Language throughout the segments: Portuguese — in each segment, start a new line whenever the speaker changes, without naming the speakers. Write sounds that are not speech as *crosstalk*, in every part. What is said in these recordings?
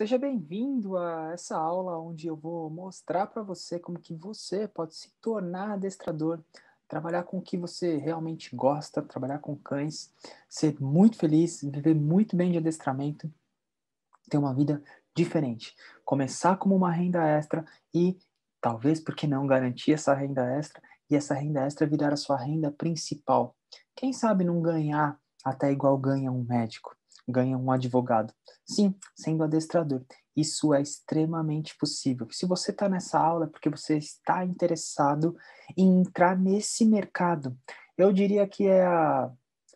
Seja bem-vindo a essa aula onde eu vou mostrar para você como que você pode se tornar adestrador, trabalhar com o que você realmente gosta, trabalhar com cães, ser muito feliz, viver muito bem de adestramento, ter uma vida diferente, começar como uma renda extra e talvez porque não garantir essa renda extra e essa renda extra virar a sua renda principal. Quem sabe não ganhar até igual ganha um médico ganha um advogado. Sim, sendo adestrador. Isso é extremamente possível. Se você está nessa aula, é porque você está interessado em entrar nesse mercado. Eu diria que é a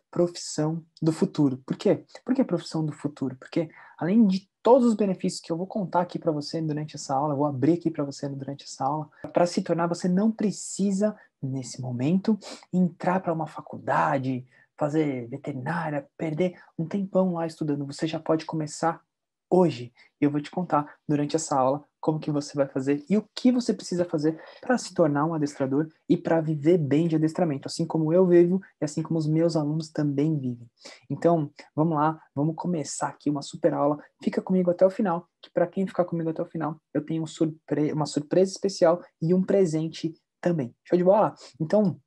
profissão do futuro. Por quê? Por que profissão do futuro? Porque além de todos os benefícios que eu vou contar aqui para você durante essa aula, vou abrir aqui para você durante essa aula. Para se tornar, você não precisa, nesse momento, entrar para uma faculdade, fazer veterinária, perder um tempão lá estudando. Você já pode começar hoje. E eu vou te contar durante essa aula como que você vai fazer e o que você precisa fazer para se tornar um adestrador e para viver bem de adestramento, assim como eu vivo e assim como os meus alunos também vivem. Então, vamos lá, vamos começar aqui uma super aula. Fica comigo até o final, que para quem ficar comigo até o final, eu tenho um surpre uma surpresa especial e um presente também. Show de bola? Então,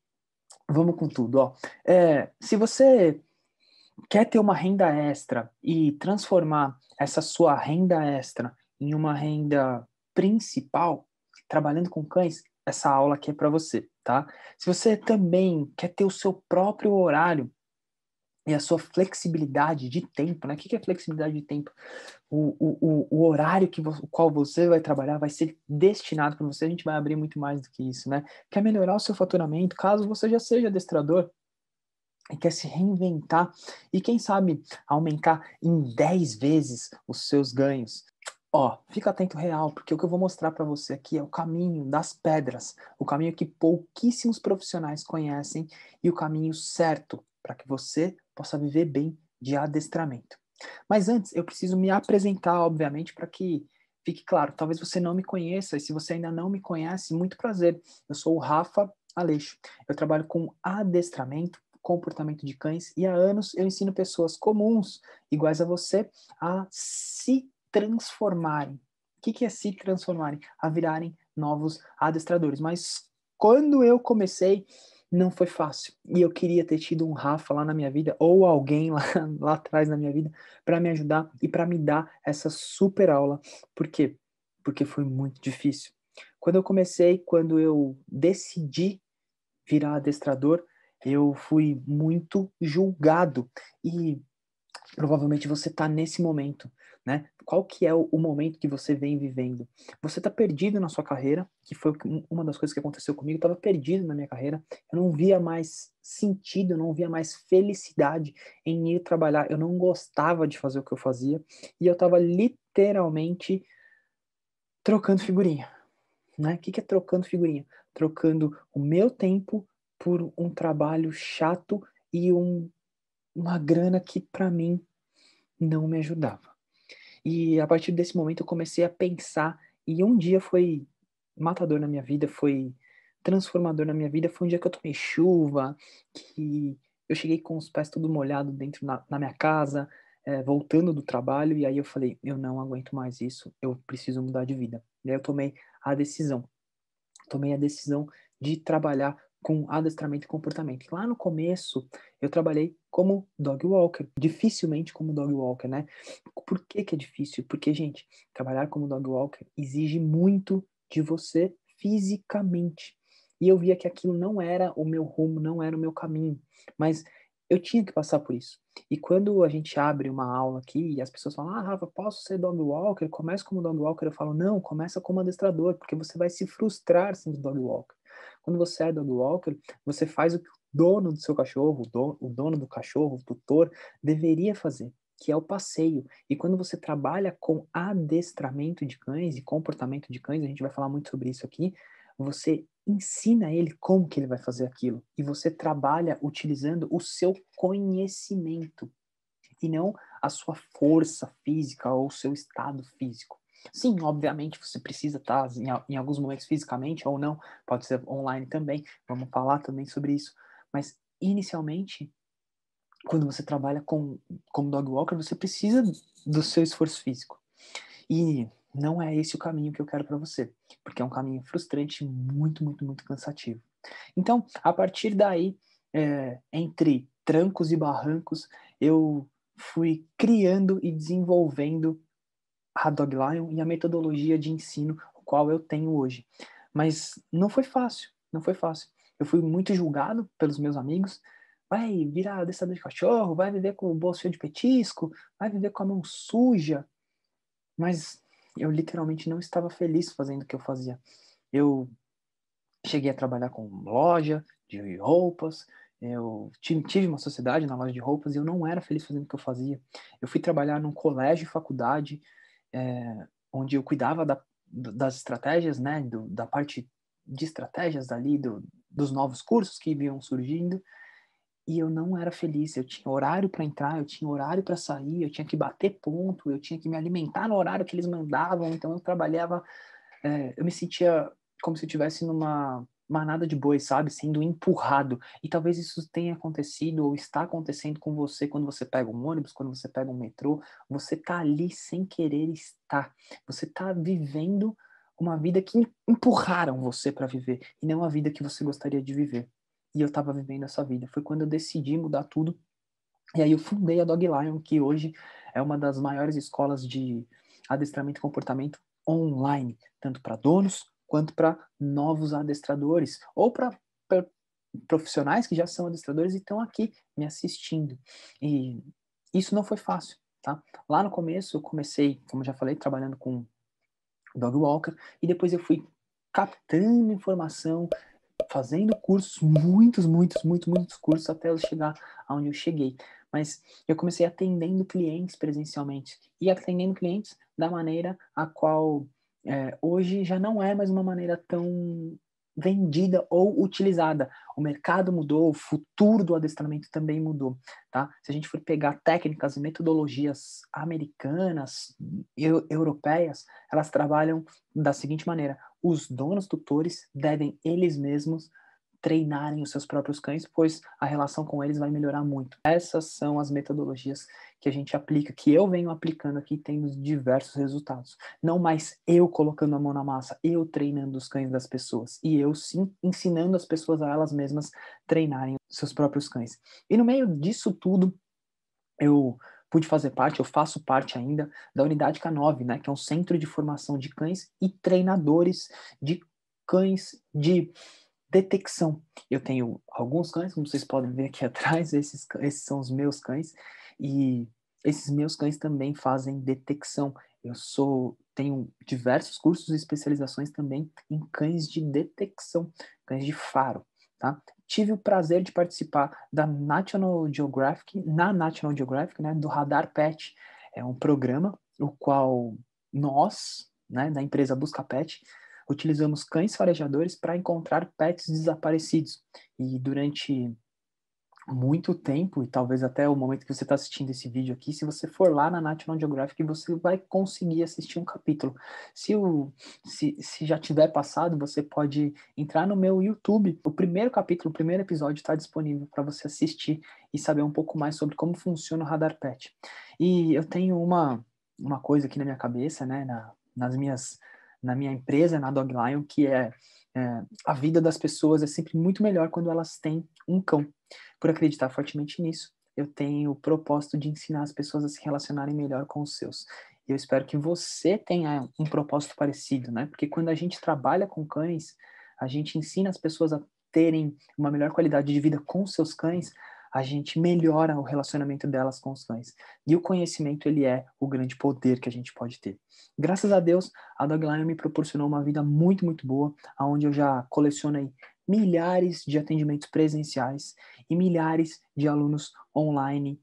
Vamos com tudo, ó. É, se você quer ter uma renda extra e transformar essa sua renda extra em uma renda principal, trabalhando com cães, essa aula aqui é para você, tá? Se você também quer ter o seu próprio horário e a sua flexibilidade de tempo, né? O que é flexibilidade de tempo? O, o, o horário que o qual você vai trabalhar vai ser destinado para você. A gente vai abrir muito mais do que isso, né? Quer melhorar o seu faturamento, caso você já seja adestrador e quer se reinventar e quem sabe aumentar em 10 vezes os seus ganhos. Ó, fica atento real, porque o que eu vou mostrar para você aqui é o caminho das pedras, o caminho que pouquíssimos profissionais conhecem e o caminho certo para que você possa viver bem de adestramento. Mas antes, eu preciso me apresentar, obviamente, para que fique claro. Talvez você não me conheça, e se você ainda não me conhece, muito prazer. Eu sou o Rafa Aleixo. Eu trabalho com adestramento, comportamento de cães, e há anos eu ensino pessoas comuns, iguais a você, a se transformarem. O que, que é se transformarem? A virarem novos adestradores. Mas quando eu comecei, não foi fácil. E eu queria ter tido um Rafa lá na minha vida, ou alguém lá, *laughs* lá atrás na minha vida, para me ajudar e para me dar essa super aula. Por quê? Porque foi muito difícil. Quando eu comecei, quando eu decidi virar adestrador, eu fui muito julgado. E provavelmente você está nesse momento né? Qual que é o, momento que você vem vivendo? Você está perdido na sua carreira, que foi uma das coisas que aconteceu comigo. Eu estava perdido na minha carreira. Eu não via mais sentido, eu não via mais felicidade em ir trabalhar. Eu não gostava de fazer o que eu fazia e eu estava literalmente trocando figurinha. Né? O que, que é trocando figurinha? Trocando o meu tempo por um trabalho chato e um, uma grana que para mim não me ajudava. E a partir desse momento eu comecei a pensar, e um dia foi matador na minha vida, foi transformador na minha vida, foi um dia que eu tomei chuva, que eu cheguei com os pés todo molhado dentro na, na minha casa, é, voltando do trabalho, e aí eu falei, eu não aguento mais isso, eu preciso mudar de vida. E aí eu tomei a decisão, tomei a decisão de trabalhar com adestramento e comportamento. Lá no começo, eu trabalhei como dog walker, dificilmente como dog walker, né? Por que, que é difícil? Porque, gente, trabalhar como dog walker exige muito de você fisicamente. E eu via que aquilo não era o meu rumo, não era o meu caminho, mas eu tinha que passar por isso. E quando a gente abre uma aula aqui e as pessoas falam, ah, Rafa, posso ser dog walker? Começa como dog walker. Eu falo, não, começa como adestrador, porque você vai se frustrar sendo dog walker. Quando você é do Walker, você faz o que o dono do seu cachorro, o dono, o dono do cachorro, o tutor, deveria fazer, que é o passeio. E quando você trabalha com adestramento de cães e comportamento de cães, a gente vai falar muito sobre isso aqui, você ensina ele como que ele vai fazer aquilo. E você trabalha utilizando o seu conhecimento e não a sua força física ou o seu estado físico. Sim, obviamente você precisa estar tá, em, em alguns momentos fisicamente ou não, pode ser online também, vamos falar também sobre isso. Mas inicialmente, quando você trabalha com, como dog walker, você precisa do seu esforço físico. E não é esse o caminho que eu quero para você, porque é um caminho frustrante, muito, muito, muito cansativo. Então, a partir daí, é, entre trancos e barrancos, eu fui criando e desenvolvendo Dog Lion e a metodologia de ensino qual eu tenho hoje. Mas não foi fácil, não foi fácil. Eu fui muito julgado pelos meus amigos. Vai virar adestrador de cachorro, vai viver com o bolso cheio de petisco, vai viver com a mão suja. Mas eu literalmente não estava feliz fazendo o que eu fazia. Eu cheguei a trabalhar com loja de roupas, eu tive uma sociedade na loja de roupas e eu não era feliz fazendo o que eu fazia. Eu fui trabalhar num colégio e faculdade, é, onde eu cuidava da, das estratégias, né, do, da parte de estratégias dali, do, dos novos cursos que iam surgindo, e eu não era feliz. Eu tinha horário para entrar, eu tinha horário para sair, eu tinha que bater ponto, eu tinha que me alimentar no horário que eles mandavam, então eu trabalhava, é, eu me sentia como se eu estivesse numa manada nada de boi, sabe? Sendo empurrado. E talvez isso tenha acontecido ou está acontecendo com você quando você pega um ônibus, quando você pega um metrô. Você tá ali sem querer estar. Você tá vivendo uma vida que empurraram você para viver e não a vida que você gostaria de viver. E eu estava vivendo essa vida. Foi quando eu decidi mudar tudo. E aí eu fundei a Dog Lion, que hoje é uma das maiores escolas de adestramento e comportamento online, tanto para donos quanto para novos adestradores ou para profissionais que já são adestradores e estão aqui me assistindo. E isso não foi fácil, tá? Lá no começo eu comecei, como já falei, trabalhando com dog walker e depois eu fui captando informação, fazendo cursos, muitos, muitos, muitos, muitos cursos até eu chegar aonde eu cheguei. Mas eu comecei atendendo clientes presencialmente e atendendo clientes da maneira a qual é, hoje já não é mais uma maneira tão vendida ou utilizada. O mercado mudou, o futuro do adestramento também mudou, tá? Se a gente for pegar técnicas e metodologias americanas e eu, europeias, elas trabalham da seguinte maneira: os donos tutores devem eles mesmos treinarem os seus próprios cães, pois a relação com eles vai melhorar muito. Essas são as metodologias que a gente aplica, que eu venho aplicando aqui, tendo diversos resultados. Não mais eu colocando a mão na massa, eu treinando os cães das pessoas, e eu sim ensinando as pessoas a elas mesmas treinarem seus próprios cães. E no meio disso tudo, eu pude fazer parte, eu faço parte ainda da unidade K9, né, que é um centro de formação de cães e treinadores de cães de detecção. Eu tenho alguns cães, como vocês podem ver aqui *laughs* atrás, esses, esses são os meus cães, e esses meus cães também fazem detecção. Eu sou tenho diversos cursos e especializações também em cães de detecção, cães de faro, tá? Tive o prazer de participar da National Geographic, na National Geographic, né, do Radar Pet. É um programa o qual nós, né, da empresa Busca Pet, utilizamos cães farejadores para encontrar pets desaparecidos. E durante muito tempo, e talvez até o momento que você está assistindo esse vídeo aqui, se você for lá na National Geographic, você vai conseguir assistir um capítulo. Se, o, se, se já tiver passado, você pode entrar no meu YouTube. O primeiro capítulo, o primeiro episódio está disponível para você assistir e saber um pouco mais sobre como funciona o Radar Pet. E eu tenho uma, uma coisa aqui na minha cabeça, né, na, nas minhas na minha empresa, na Doglion, que é, é a vida das pessoas é sempre muito melhor quando elas têm um cão. Por acreditar fortemente nisso, eu tenho o propósito de ensinar as pessoas a se relacionarem melhor com os seus. E eu espero que você tenha um propósito parecido, né? Porque quando a gente trabalha com cães, a gente ensina as pessoas a terem uma melhor qualidade de vida com seus cães, a gente melhora o relacionamento delas com os cães. E o conhecimento, ele é o grande poder que a gente pode ter. Graças a Deus, a Dogline me proporcionou uma vida muito, muito boa, onde eu já colecionei milhares de atendimentos presenciais e milhares de alunos online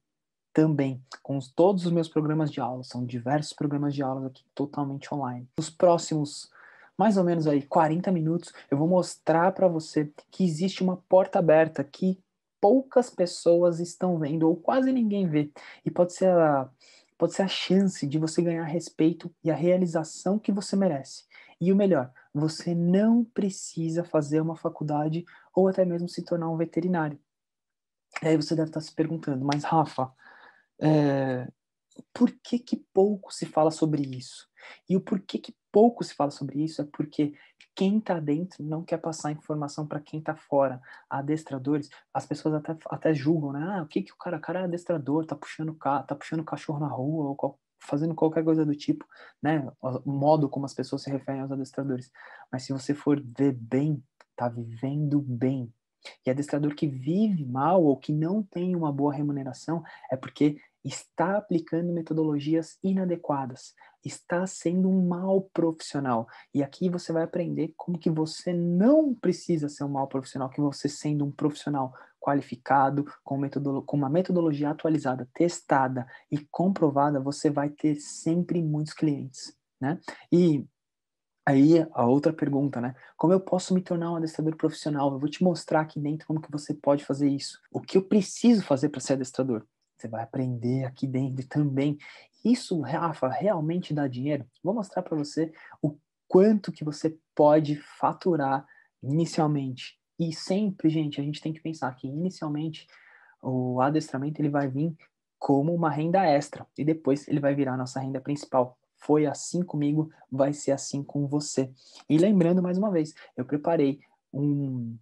também, com todos os meus programas de aula, são diversos programas de aula aqui totalmente online. Nos próximos mais ou menos aí 40 minutos, eu vou mostrar para você que existe uma porta aberta que poucas pessoas estão vendo, ou quase ninguém vê. E pode ser a, pode ser a chance de você ganhar respeito e a realização que você merece. E o melhor, você não precisa fazer uma faculdade ou até mesmo se tornar um veterinário. E aí você deve estar se perguntando, mas Rafa, é, por que que pouco se fala sobre isso? E o porquê que pouco se fala sobre isso é porque quem está dentro não quer passar informação para quem está fora. Adestradores, as pessoas até, até julgam, né? Ah, o que, que o cara, o cara é adestrador, tá puxando, tá puxando cachorro na rua ou qual, fazendo qualquer coisa do tipo, né? O modo como as pessoas se referem aos adestradores. Mas se você for ver bem, tá vivendo bem. E adestrador que vive mal ou que não tem uma boa remuneração é porque está aplicando metodologias inadequadas está sendo um mau profissional. E aqui você vai aprender como que você não precisa ser um mau profissional, que você sendo um profissional qualificado, com, metodolo com uma metodologia atualizada, testada e comprovada, você vai ter sempre muitos clientes, né? E Aí a outra pergunta, né? Como eu posso me tornar um adestrador profissional? Eu vou te mostrar aqui dentro como que você pode fazer isso. O que eu preciso fazer para ser adestrador? Você vai aprender aqui dentro também. Isso, Rafa, realmente dá dinheiro? Vou mostrar para você o quanto que você pode faturar inicialmente. E sempre, gente, a gente tem que pensar que inicialmente o adestramento ele vai vir como uma renda extra e depois ele vai virar nossa renda principal. Foi assim comigo, vai ser assim com você. E lembrando mais uma vez, eu preparei um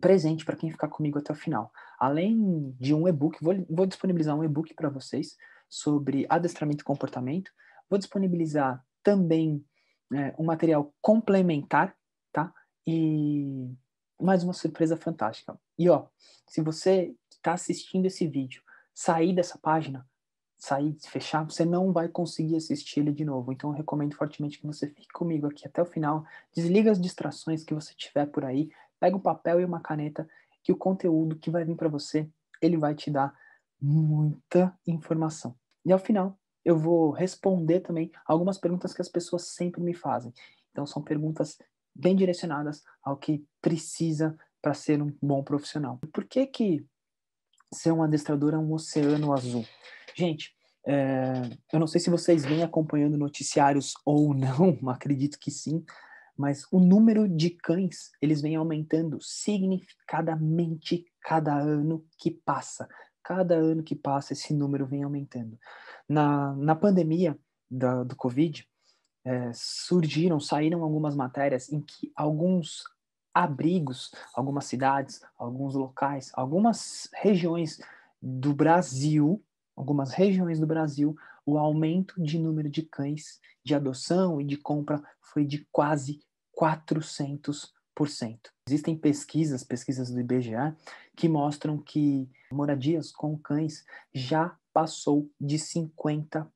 presente para quem ficar comigo até o final além de um e-book, vou, vou disponibilizar um e-book para vocês sobre adestramento e comportamento, vou disponibilizar também é, um material complementar, tá? E mais uma surpresa fantástica. E ó, se você está assistindo esse vídeo, sair dessa página, sair, fechar, você não vai conseguir assistir ele de novo. Então eu recomendo fortemente que você fique comigo aqui até o final, desliga as distrações que você tiver por aí, pega um papel e uma caneta que o conteúdo que vai vir para você, ele vai te dar muita informação. E ao final, eu vou responder também algumas perguntas que as pessoas sempre me fazem. Então, são perguntas bem direcionadas ao que precisa para ser um bom profissional. Por que, que ser um adestrador é um oceano azul? Gente, é, eu não sei se vocês vêm acompanhando noticiários ou não, *laughs* acredito que sim, mas o número de cães eles vem aumentando significadamente cada ano que passa. Cada ano que passa, esse número vem aumentando. Na, na pandemia da, do Covid, é, surgiram, saíram algumas matérias em que alguns abrigos, algumas cidades, alguns locais, algumas regiões do Brasil, algumas regiões do Brasil, o aumento de número de cães de adoção e de compra foi de quase 400%. Existem pesquisas, pesquisas do IBGA, que mostram que moradias com cães já passou de 50%.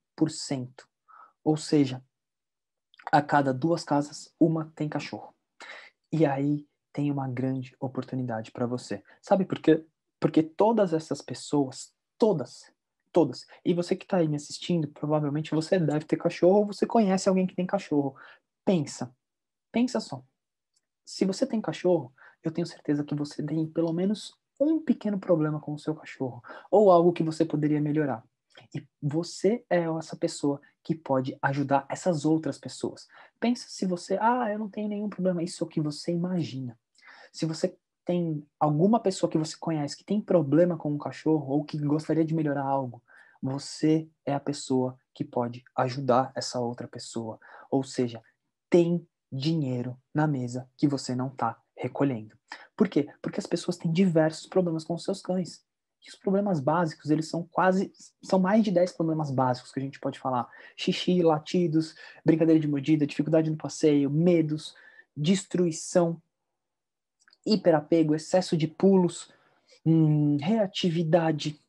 Ou seja, a cada duas casas, uma tem cachorro. E aí tem uma grande oportunidade para você. Sabe por quê? Porque todas essas pessoas, todas, todas, e você que está aí me assistindo, provavelmente você deve ter cachorro ou você conhece alguém que tem cachorro. Pensa, Pensa só. Se você tem cachorro, eu tenho certeza que você tem pelo menos um pequeno problema com o seu cachorro ou algo que você poderia melhorar. E você é essa pessoa que pode ajudar essas outras pessoas. Pensa se você, ah, eu não tenho nenhum problema, isso é o que você imagina. Se você tem alguma pessoa que você conhece que tem problema com um cachorro ou que gostaria de melhorar algo, você é a pessoa que pode ajudar essa outra pessoa. Ou seja, tem dinheiro na mesa que você não está recolhendo. Por quê? Porque as pessoas têm diversos problemas com os seus cães. E os problemas básicos, eles são quase, são mais de 10 problemas básicos que a gente pode falar. Xixi, latidos, brincadeira de mordida, dificuldade no passeio, medos, destruição, hiperapego, excesso de pulos, hum, reatividade,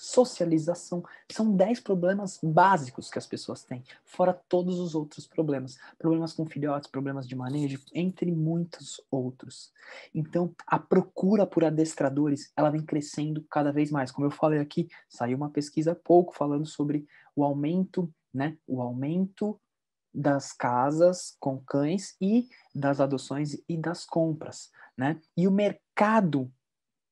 socialização. São 10 problemas básicos que as pessoas têm, fora todos os outros problemas. Problemas com filhotes, problemas de manejo, entre muitos outros. Então, a procura por adestradores, ela vem crescendo cada vez mais. Como eu falei aqui, saiu uma pesquisa há pouco falando sobre o aumento, né? O aumento das casas com cães e das adoções e das compras, né? E o mercado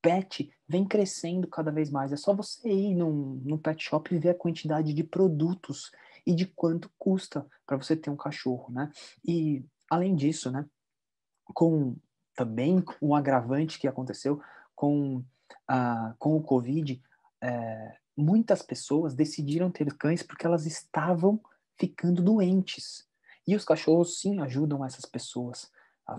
pet vem crescendo cada vez mais. É só você ir num, num pet shop e ver a quantidade de produtos e de quanto custa para você ter um cachorro, né? E além disso, né, com também um agravante que aconteceu com, a, com o Covid, é, muitas pessoas decidiram ter cães porque elas estavam ficando doentes. E os cachorros sim ajudam essas pessoas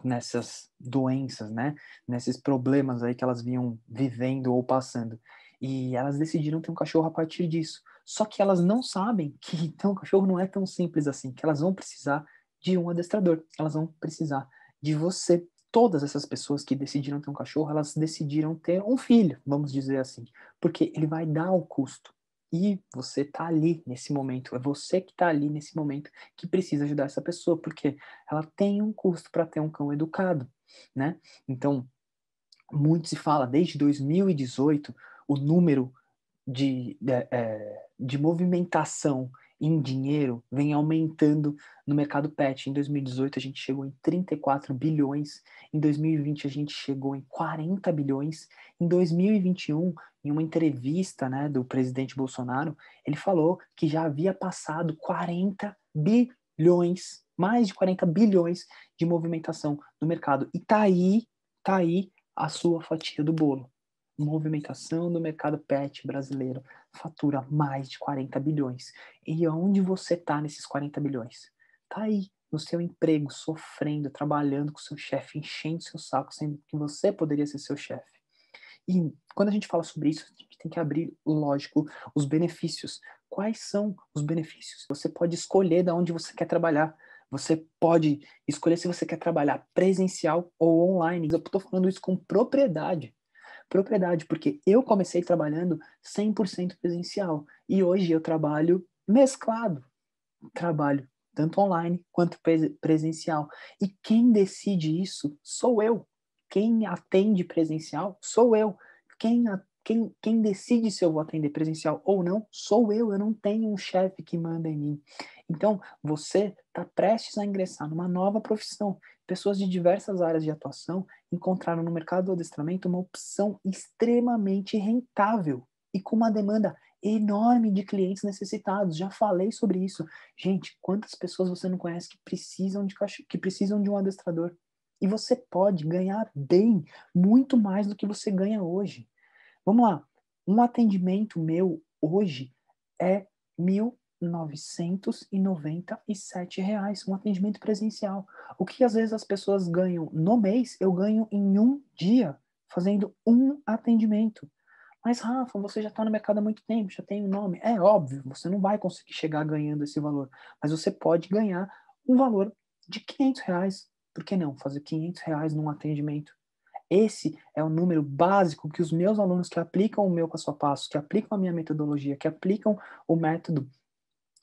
nessas doenças, né? Nesses problemas aí que elas vinham vivendo ou passando. E elas decidiram ter um cachorro a partir disso. Só que elas não sabem que *laughs* ter então, um cachorro não é tão simples assim, que elas vão precisar de um adestrador, elas vão precisar de você. Todas essas pessoas que decidiram ter um cachorro, elas decidiram ter um filho, vamos dizer assim, porque ele vai dar o custo e você tá ali nesse momento, é você que tá ali nesse momento que precisa ajudar essa pessoa, porque ela tem um custo para ter um cão educado, né? Então, muito se fala desde 2018 o número de, de, é, é, de movimentação em dinheiro vem aumentando no mercado pet. Em 2018 a gente chegou em 34 bilhões, em 2020 a gente chegou em 40 bilhões, em 2021 em uma entrevista né, do presidente Bolsonaro, ele falou que já havia passado 40 bilhões, mais de 40 bilhões de movimentação no mercado. E tá aí, tá aí a sua fatia do bolo. Movimentação no mercado pet brasileiro fatura mais de 40 bilhões. E onde você tá nesses 40 bilhões? Tá aí, no seu emprego, sofrendo, trabalhando com seu chefe, enchendo seu saco, sendo que você poderia ser seu chefe. E quando a gente fala sobre isso, a gente tem que abrir, lógico, os benefícios. Quais são os benefícios? Você pode escolher de onde você quer trabalhar. Você pode escolher se você quer trabalhar presencial ou online. Eu estou falando isso com propriedade. Propriedade, porque eu comecei trabalhando 100% presencial e hoje eu trabalho mesclado. Trabalho tanto online quanto presencial. E quem decide isso sou eu quem atende presencial sou eu. Quem, quem, quem decide se eu vou atender presencial ou não sou eu. Eu não tenho um chefe que manda em mim. Então, você está prestes a ingressar numa nova profissão. Pessoas de diversas áreas de atuação encontraram no mercado do adestramento uma opção extremamente rentável e com uma demanda enorme de clientes necessitados. Já falei sobre isso. Gente, quantas pessoas você não conhece que precisam de, que precisam de um adestrador? E você pode ganhar bem, muito mais do que você ganha hoje. Vamos lá. Um atendimento meu hoje é mil 997 reais um atendimento presencial. O que às vezes as pessoas ganham no mês, eu ganho em um dia, fazendo um atendimento. Mas, Rafa, você já está no mercado há muito tempo, já tem um nome. É óbvio, você não vai conseguir chegar ganhando esse valor, mas você pode ganhar um valor de R$ reais, por que não fazer 500 reais num atendimento? Esse é o número básico que os meus alunos que aplicam o meu passo a passo, que aplicam a minha metodologia, que aplicam o método,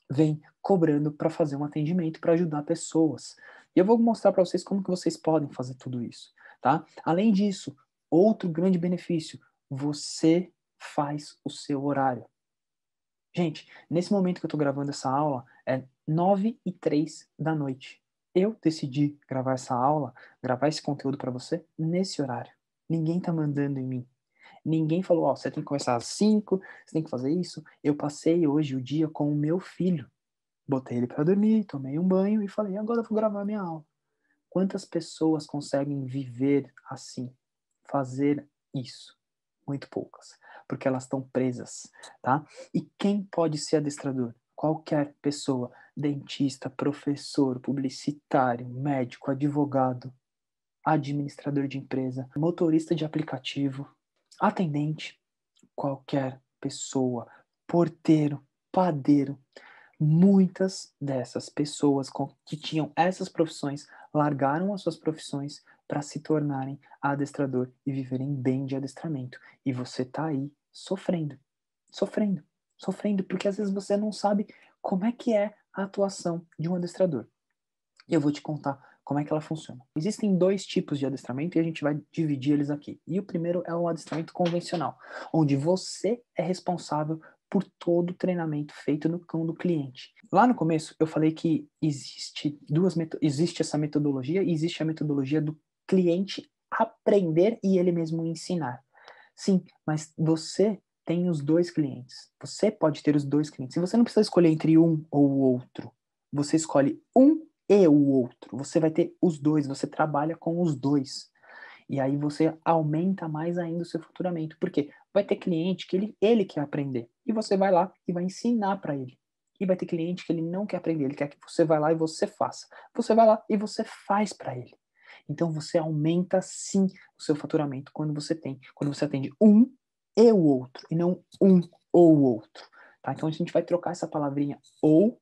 vêm cobrando para fazer um atendimento, para ajudar pessoas. E eu vou mostrar para vocês como que vocês podem fazer tudo isso, tá? Além disso, outro grande benefício, você faz o seu horário. Gente, nesse momento que eu estou gravando essa aula, é 9 e 3 da noite. Eu decidi gravar essa aula, gravar esse conteúdo para você nesse horário. Ninguém tá mandando em mim. Ninguém falou, ó, oh, você tem que começar às 5, você tem que fazer isso. Eu passei hoje o dia com o meu filho. Botei ele para dormir, tomei um banho e falei, agora eu vou gravar minha aula. Quantas pessoas conseguem viver assim, fazer isso? Muito poucas, porque elas estão presas, tá? E quem pode ser adestrador? Qualquer pessoa dentista, professor, publicitário, médico, advogado, administrador de empresa, motorista de aplicativo, atendente, qualquer pessoa, porteiro, padeiro. Muitas dessas pessoas que tinham essas profissões largaram as suas profissões para se tornarem adestrador e viverem bem de adestramento. E você tá aí sofrendo, sofrendo, sofrendo, porque às vezes você não sabe como é que é a atuação de um adestrador. E eu vou te contar como é que ela funciona. Existem dois tipos de adestramento e a gente vai dividir eles aqui. E o primeiro é o adestramento convencional, onde você é responsável por todo o treinamento feito no cão do cliente. Lá no começo eu falei que existe duas existe essa metodologia e existe a metodologia do cliente aprender e ele mesmo ensinar. Sim, mas você tem os dois clientes. Você pode ter os dois clientes. E você não precisa escolher entre um ou o outro. Você escolhe um e o outro. Você vai ter os dois, você trabalha com os dois. E aí você aumenta mais ainda o seu faturamento. Porque vai ter cliente que ele, ele quer aprender. E você vai lá e vai ensinar para ele. E vai ter cliente que ele não quer aprender, ele quer que você vá lá e você faça. Você vai lá e você faz para ele. Então você aumenta sim o seu faturamento quando você tem, quando você atende um e é o outro, e não um ou o outro. Tá? Então a gente vai trocar essa palavrinha ou,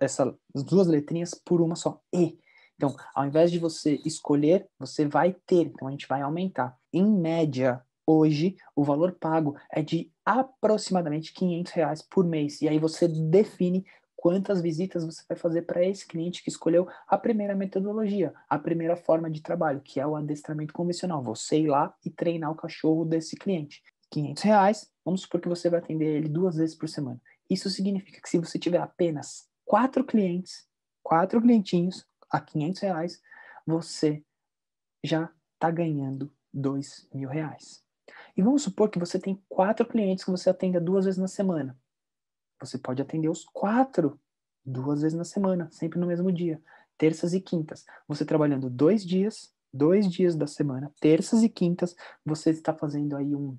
essas duas letrinhas, por uma só, e. Então, ao invés de você escolher, você vai ter. Então a gente vai aumentar. Em média, hoje, o valor pago é de aproximadamente 500 reais por mês. E aí você define quantas visitas você vai fazer para esse cliente que escolheu a primeira metodologia, a primeira forma de trabalho, que é o adestramento convencional, você ir lá e treinar o cachorro desse cliente. 500 reais, vamos supor que você vai atender ele duas vezes por semana. Isso significa que se você tiver apenas quatro clientes, quatro clientinhos a 500 reais, você já está ganhando dois mil reais. E vamos supor que você tem quatro clientes que você atenda duas vezes na semana. Você pode atender os quatro duas vezes na semana, sempre no mesmo dia, terças e quintas. Você trabalhando dois dias, dois dias da semana, terças e quintas, você está fazendo aí um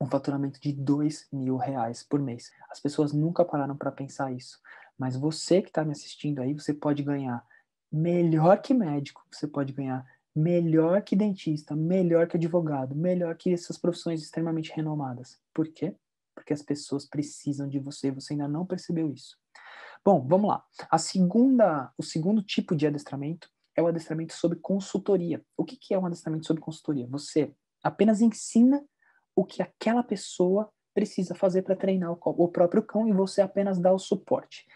um faturamento de dois mil reais por mês. As pessoas nunca pararam para pensar isso. Mas você que está me assistindo aí, você pode ganhar melhor que médico, você pode ganhar melhor que dentista, melhor que advogado, melhor que essas profissões extremamente renomadas. Por quê? Porque as pessoas precisam de você, você ainda não percebeu isso. Bom, vamos lá. A segunda, o segundo tipo de adestramento é o adestramento sobre consultoria. O que, que é um adestramento sobre consultoria? Você apenas ensina o que aquela pessoa precisa fazer para treinar o, o próprio cão e você apenas dá o suporte.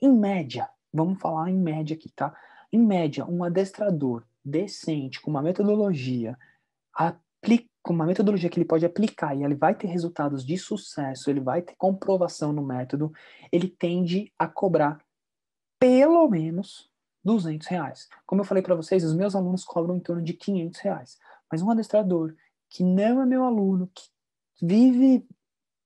Em média, vamos falar em média aqui, tá? Em média, um adestrador decente, com uma metodologia, com uma metodologia que ele pode aplicar e ele vai ter resultados de sucesso, ele vai ter comprovação no método, ele tende a cobrar pelo menos 200 reais. Como eu falei para vocês, os meus alunos cobram em torno de 500 reais. Mas um adestrador que não é meu aluno, que vive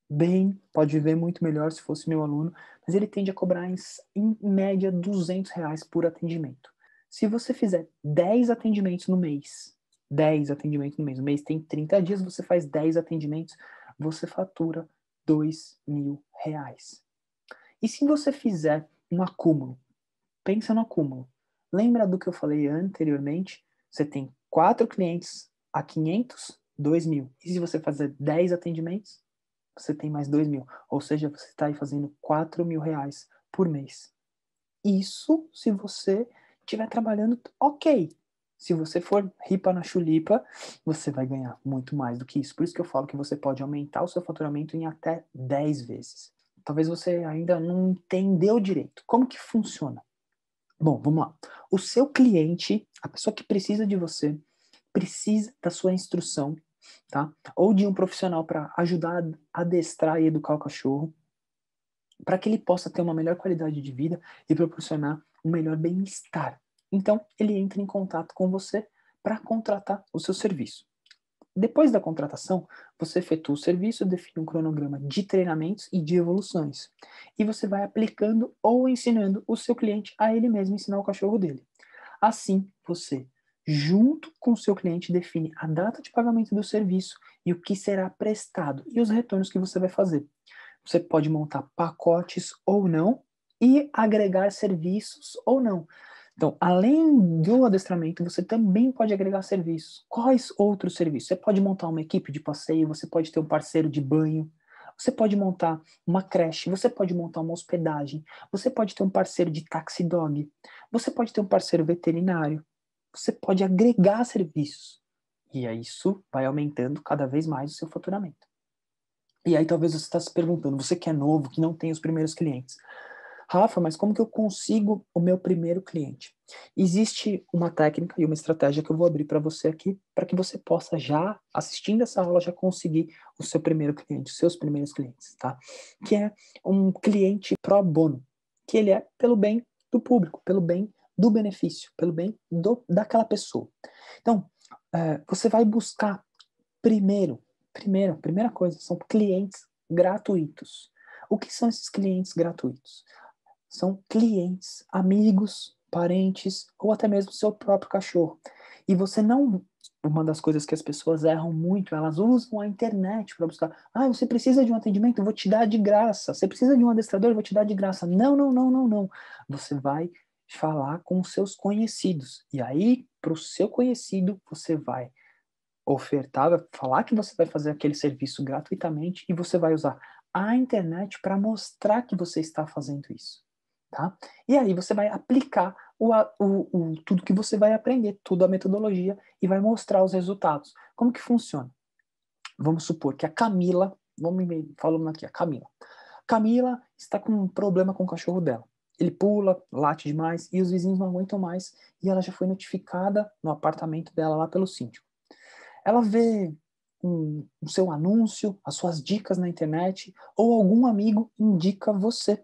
bem, pode viver muito melhor se fosse meu aluno, mas ele tende a cobrar em, em média 200 reais por atendimento. Se você fizer 10 atendimentos no mês, 10 atendimentos no mês, o mês tem 30 dias, você faz 10 atendimentos, você fatura 2 mil reais. E se você fizer um acúmulo, pensa no acúmulo. Lembra do que eu falei anteriormente? Você tem quatro clientes a 500 2 mil. E se você fazer 10 atendimentos, você tem mais 2 mil. Ou seja, você está aí fazendo 4 mil reais por mês. Isso se você estiver trabalhando ok. Se você for ripa na chulipa, você vai ganhar muito mais do que isso. Por isso que eu falo que você pode aumentar o seu faturamento em até 10 vezes. Talvez você ainda não entendeu direito como que funciona. Bom, vamos lá. O seu cliente, a pessoa que precisa de você, precisa da sua instrução, tá? Ou de um profissional para ajudar a adestrar e educar o cachorro, para que ele possa ter uma melhor qualidade de vida e proporcionar um melhor bem-estar. Então, ele entra em contato com você para contratar o seu serviço. Depois da contratação, você efetua o serviço, define um cronograma de treinamentos e de evoluções. E você vai aplicando ou ensinando o seu cliente a ele mesmo ensinar o cachorro dele. Assim, você junto com seu cliente, define a data de pagamento do serviço e o que será prestado e os retornos que você vai fazer. Você pode montar pacotes ou não e agregar serviços ou não. Então, além do adestramento, você também pode agregar serviços. Quais outros serviços? Você pode montar uma equipe de passeio, você pode ter um parceiro de banho, você pode montar uma creche, você pode montar uma hospedagem, você pode ter um parceiro de taxidog. você pode ter um parceiro veterinário, você pode agregar serviços. E aí isso vai aumentando cada vez mais o seu faturamento. E aí talvez você está se perguntando, você que é novo, que não tem os primeiros clientes. Rafa, mas como que eu consigo o meu primeiro cliente? Existe uma técnica e uma estratégia que eu vou abrir para você aqui, para que você possa já, assistindo essa aula, já conseguir o seu primeiro cliente, os seus primeiros clientes, tá? Que é um cliente pro bono, que ele é pelo bem do público, pelo bem do benefício, pelo bem do, daquela pessoa. Então, é, você vai buscar primeiro, primeiro, primeira coisa, são clientes gratuitos. O que são esses clientes gratuitos? São clientes, amigos, parentes ou até mesmo seu próprio cachorro. E você não uma das coisas que as pessoas erram muito, elas usam a internet para buscar. Ah, você precisa de um atendimento, eu vou te dar de graça. Você precisa de um adestrador, eu vou te dar de graça. Não, não, não, não, não. Você vai falar com os seus conhecidos. E aí, para o seu conhecido, você vai ofertar, vai falar que você vai fazer aquele serviço gratuitamente e você vai usar a internet para mostrar que você está fazendo isso. Tá? E aí você vai aplicar o, o, o, tudo que você vai aprender, toda a metodologia e vai mostrar os resultados. Como que funciona? Vamos supor que a Camila, vamos falando aqui, a Camila. Camila está com um problema com o cachorro dela ele pula, late demais e os vizinhos não aguentam mais e ela já foi notificada no apartamento dela lá pelo síndico. Ela vê um, o seu anúncio, as suas dicas na internet ou algum amigo indica você.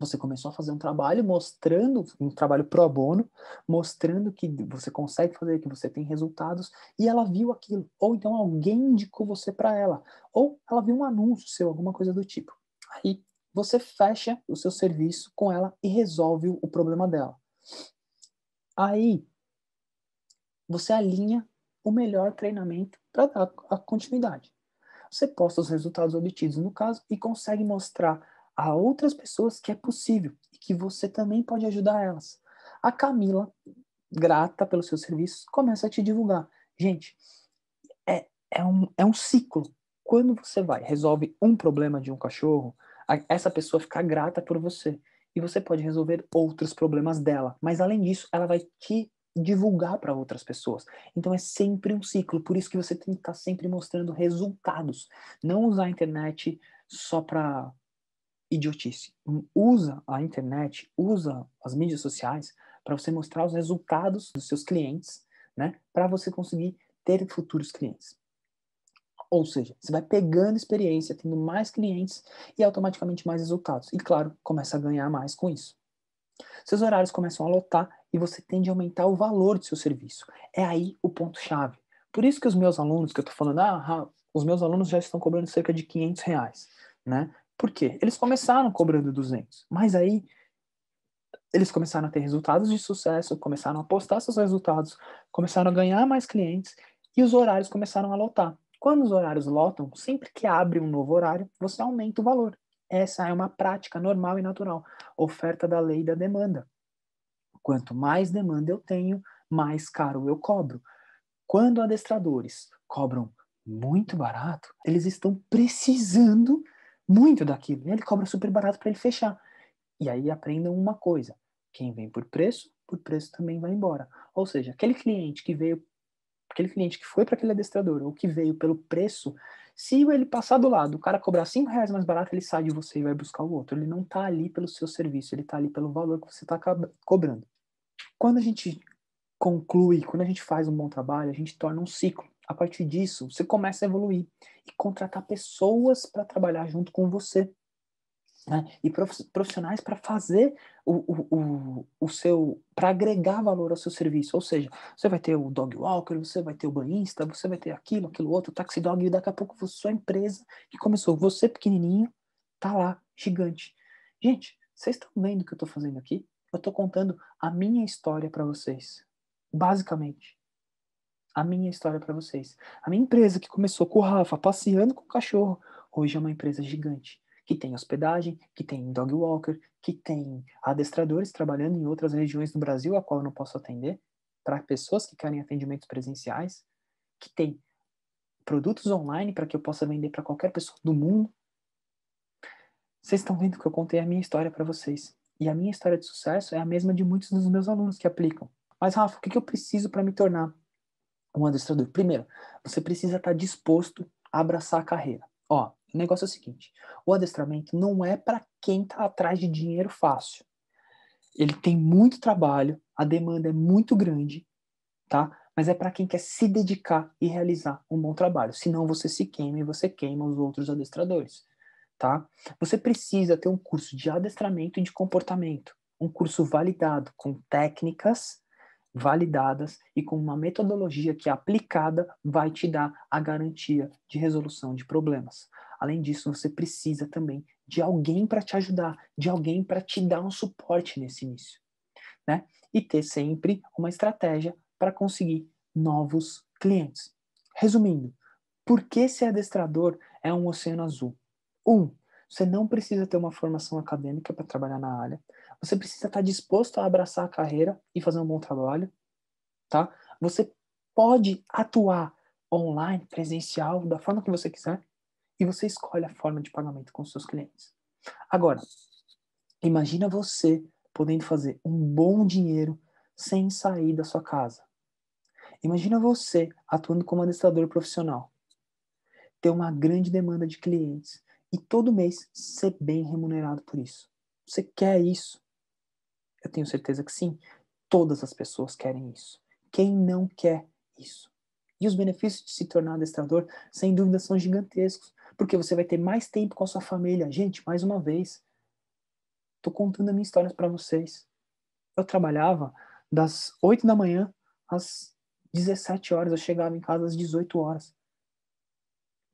Você começou a fazer um trabalho mostrando, um trabalho pro bono, mostrando que você consegue fazer, que você tem resultados, e ela viu aquilo. Ou então alguém indicou você para ela. Ou ela viu um anúncio seu, alguma coisa do tipo. Aí você fecha o seu serviço com ela e resolve o problema dela. Aí, você alinha o melhor treinamento para dar a continuidade. Você posta os resultados obtidos no caso e consegue mostrar a outras pessoas que é possível e que você também pode ajudar elas. A Camila, grata pelos seus serviços, começa a te divulgar. Gente, é, é, um, é um ciclo. Quando você vai, resolve um problema de um cachorro, essa pessoa ficar grata por você. E você pode resolver outros problemas dela. Mas além disso, ela vai te divulgar para outras pessoas. Então é sempre um ciclo. Por isso que você tem que estar tá sempre mostrando resultados. Não usar a internet só para idiotice. Hum, usa a internet, usa as mídias sociais para você mostrar os resultados dos seus clientes, né? Para você conseguir ter futuros clientes. Ou seja, você vai pegando experiência, tendo mais clientes e automaticamente mais resultados. E claro, começa a ganhar mais com isso. Seus horários começam a lotar e você tende a aumentar o valor do seu serviço. É aí o ponto-chave. Por isso que os meus alunos, que eu estou falando, ah, os meus alunos já estão cobrando cerca de 500 reais, né? Por quê? Eles começaram cobrando 200, mas aí eles começaram a ter resultados de sucesso, começaram a postar seus resultados, começaram a ganhar mais clientes e os horários começaram a lotar. Quando os horários lotam, sempre que abre um novo horário, você aumenta o valor. Essa é uma prática normal e natural, oferta da lei da demanda. Quanto mais demanda eu tenho, mais caro eu cobro. Quando adestradores cobram muito barato, eles estão precisando muito daquilo. ele cobra super barato para ele fechar. E aí aprendam uma coisa: quem vem por preço, por preço também vai embora. Ou seja, aquele cliente que veio aquele cliente que foi para aquele adestrador ou que veio pelo preço, se ele passar do lado, o cara cobrar cinco reais mais barato, ele sai de você e vai buscar o outro. Ele não está ali pelo seu serviço, ele está ali pelo valor que você está cobrando. Quando a gente conclui, quando a gente faz um bom trabalho, a gente torna um ciclo. A partir disso, você começa a evoluir e contratar pessoas para trabalhar junto com você né? e profissionais para fazer o, o, o, seu para agregar valor ao seu serviço. Ou seja, você vai ter o dog walker, você vai ter o banhista, você vai ter aquilo, aquilo outro, taxi dog, e daqui a pouco sua empresa que começou, você pequenininho, tá lá, gigante. Gente, vocês estão vendo o que eu estou fazendo aqui? Eu estou contando a minha história para vocês, basicamente. A minha história para vocês. A minha empresa que começou com o Rafa passeando com o cachorro, hoje é uma empresa gigante que tem hospedagem, que tem dog walker, que tem adestradores trabalhando em outras regiões do Brasil a qual eu não posso atender, para pessoas que querem atendimentos presenciais, que tem produtos online para que eu possa vender para qualquer pessoa do mundo. Vocês estão vendo que eu contei a minha história para vocês. E a minha história de sucesso é a mesma de muitos dos meus alunos que aplicam. Mas, Rafa, o que, que eu preciso para me tornar um adestrador? Primeiro, você precisa estar tá disposto a abraçar a carreira. Ó, o negócio é o seguinte: o adestramento não é para quem está atrás de dinheiro fácil. Ele tem muito trabalho, a demanda é muito grande, tá? Mas é para quem quer se dedicar e realizar um bom trabalho. Senão você se queima e você queima os outros adestradores, tá? Você precisa ter um curso de adestramento e de comportamento, um curso validado com técnicas validadas e com uma metodologia que é aplicada vai te dar a garantia de resolução de problemas. Além disso, você precisa também de alguém para te ajudar, de alguém para te dar um suporte nesse início, né? E ter sempre uma estratégia para conseguir novos clientes. Resumindo, por que ser adestrador é um oceano azul? Um, você não precisa ter uma formação acadêmica para trabalhar na área. Você precisa estar tá disposto a abraçar a carreira e fazer um bom trabalho, tá? Você pode atuar online, presencial, da forma que você quiser e você escolhe a forma de pagamento com seus clientes. Agora, imagina você podendo fazer um bom dinheiro sem sair da sua casa. Imagina você atuando como adestrador profissional, ter uma grande demanda de clientes e todo mês ser bem remunerado por isso. Você quer isso? Eu tenho certeza que sim. Todas as pessoas querem isso. Quem não quer isso? E os benefícios de se tornar adestrador, sem dúvida, são gigantescos porque você vai ter mais tempo com a sua família. Gente, mais uma vez, estou contando a minha história para vocês. Eu trabalhava das 8 da manhã às 17 horas, eu chegava em casa às 18 horas.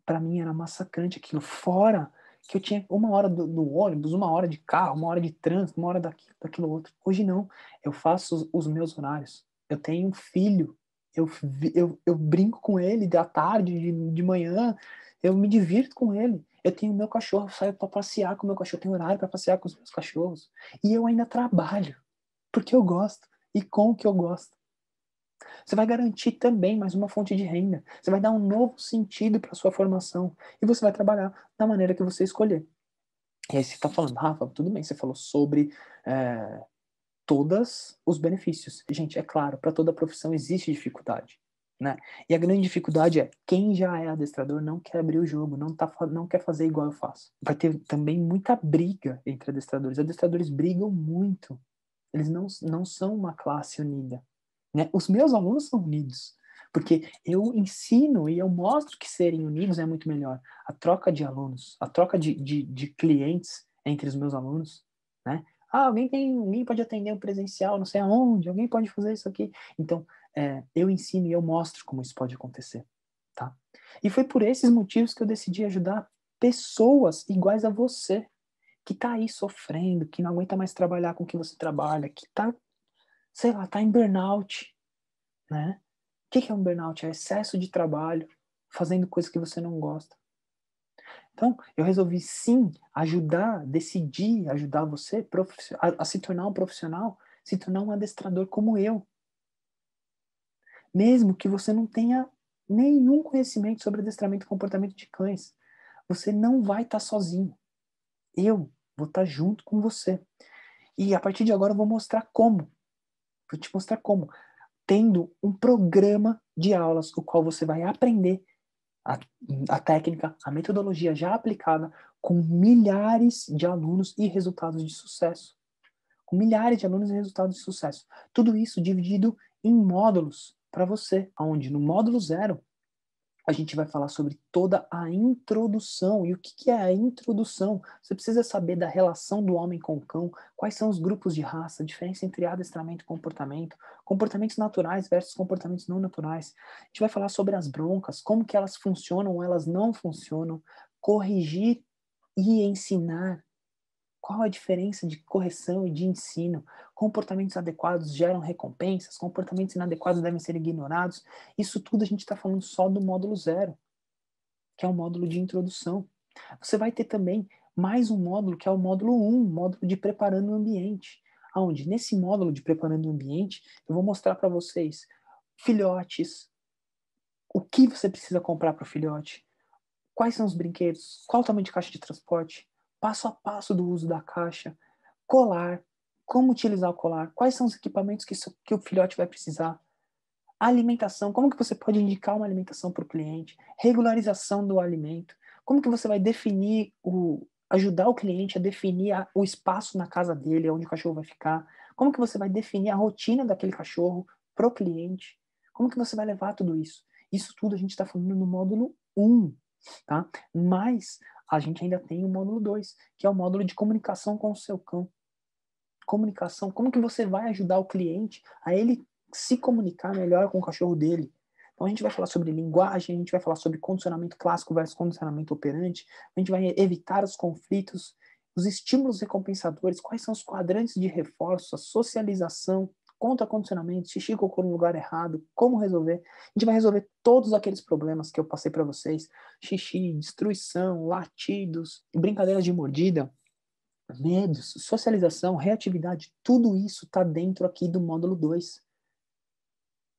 Para mim era massacrante aquilo. Fora que eu tinha uma hora do, do, ônibus, uma hora de carro, uma hora de trânsito, uma hora daquilo, daquilo outro. Hoje não. Eu faço os, os meus horários. Eu tenho um filho eu, eu, eu brinco com ele da tarde, de, de manhã, eu me divirto com ele. Eu tenho meu cachorro, saio para passear com meu cachorro, tenho horário para passear com os meus cachorros. E eu ainda trabalho, porque eu gosto e com o que eu gosto. Você vai garantir também mais uma fonte de renda. Você vai dar um novo sentido para sua formação e você vai trabalhar da maneira que você escolher. E aí você está falando, Rafa, tudo bem, você falou sobre é, todos os benefícios. Gente, é claro, para toda profissão existe dificuldade. Né? E a grande dificuldade é quem já é adestrador não quer abrir o jogo, não, tá, não quer fazer igual eu faço. Vai ter também muita briga entre adestradores. Adestradores brigam muito. Eles não, não são uma classe unida. Né? Os meus alunos são unidos, porque eu ensino e eu mostro que serem unidos é muito melhor. A troca de alunos, a troca de, de, de clientes entre os meus alunos, né? Ah, alguém, tem, alguém pode atender o presencial, não sei aonde, alguém pode fazer isso aqui. Então, é, eu ensino e eu mostro como isso pode acontecer, tá? E foi por esses motivos que eu decidi ajudar pessoas iguais a você, que tá aí sofrendo, que não aguenta mais trabalhar com o que você trabalha, que tá, sei lá, tá em burnout, né? O que, que é um burnout? É excesso de trabalho, fazendo coisa que você não gosta. Então, eu resolvi sim ajudar, decidir ajudar você a, a se tornar um profissional, se tornar um adestrador como eu. Mesmo que você não tenha nenhum conhecimento sobre adestramento e comportamento de cães, você não vai estar tá sozinho. Eu vou estar tá junto com você. E a partir de agora eu vou mostrar como. Vou te mostrar como. Tendo um programa de aulas, o qual você vai aprender a, a técnica, a metodologia já aplicada com milhares de alunos e resultados de sucesso. Com milhares de alunos e resultados de sucesso. Tudo isso dividido em módulos para você, onde no módulo zero a gente vai falar sobre toda a introdução. E o que, que, é a introdução? Você precisa saber da relação do homem com o cão, quais são os grupos de raça, a diferença entre adestramento e comportamento, comportamentos naturais versus comportamentos não naturais. A gente vai falar sobre as broncas, como que elas funcionam, elas não funcionam, corrigir e ensinar qual a diferença de correção e de ensino? Comportamentos adequados geram recompensas, comportamentos inadequados devem ser ignorados. Isso tudo a gente está falando só do módulo zero, que é o módulo de introdução. Você vai ter também mais um módulo, que é o módulo 1, um, módulo de preparando o ambiente. Onde, nesse módulo de preparando o ambiente, eu vou mostrar para vocês filhotes, o que você precisa comprar para o filhote, quais são os brinquedos, qual o tamanho de caixa de transporte, passo a passo do uso da caixa, colar, como utilizar o colar, quais são os equipamentos que, que o filhote vai precisar, alimentação, como que você pode indicar uma alimentação para o cliente, regularização do alimento, como que você vai definir o ajudar o cliente a definir a, o espaço na casa dele, onde o cachorro vai ficar, como que você vai definir a rotina daquele cachorro para o cliente, como que você vai levar tudo isso. Isso tudo a gente está falando no módulo 1, um, tá? Mas a gente ainda tem o módulo 2, que é o módulo de comunicação com o seu cão. Comunicação, como que você vai ajudar o cliente a ele se comunicar melhor com o cachorro dele? Então a gente vai falar sobre linguagem, a gente vai falar sobre condicionamento clássico versus condicionamento operante, a gente vai evitar os conflitos, os estímulos recompensadores, quais são os quadrantes de reforço, a socialização, contra condicionamento, xixi cocô no lugar errado, como resolver. A gente vai resolver todos aqueles problemas que eu passei para vocês: xixi, destruição, latidos, brincadeiras de mordida, medos, socialização, reatividade, tudo isso está dentro aqui do módulo 2.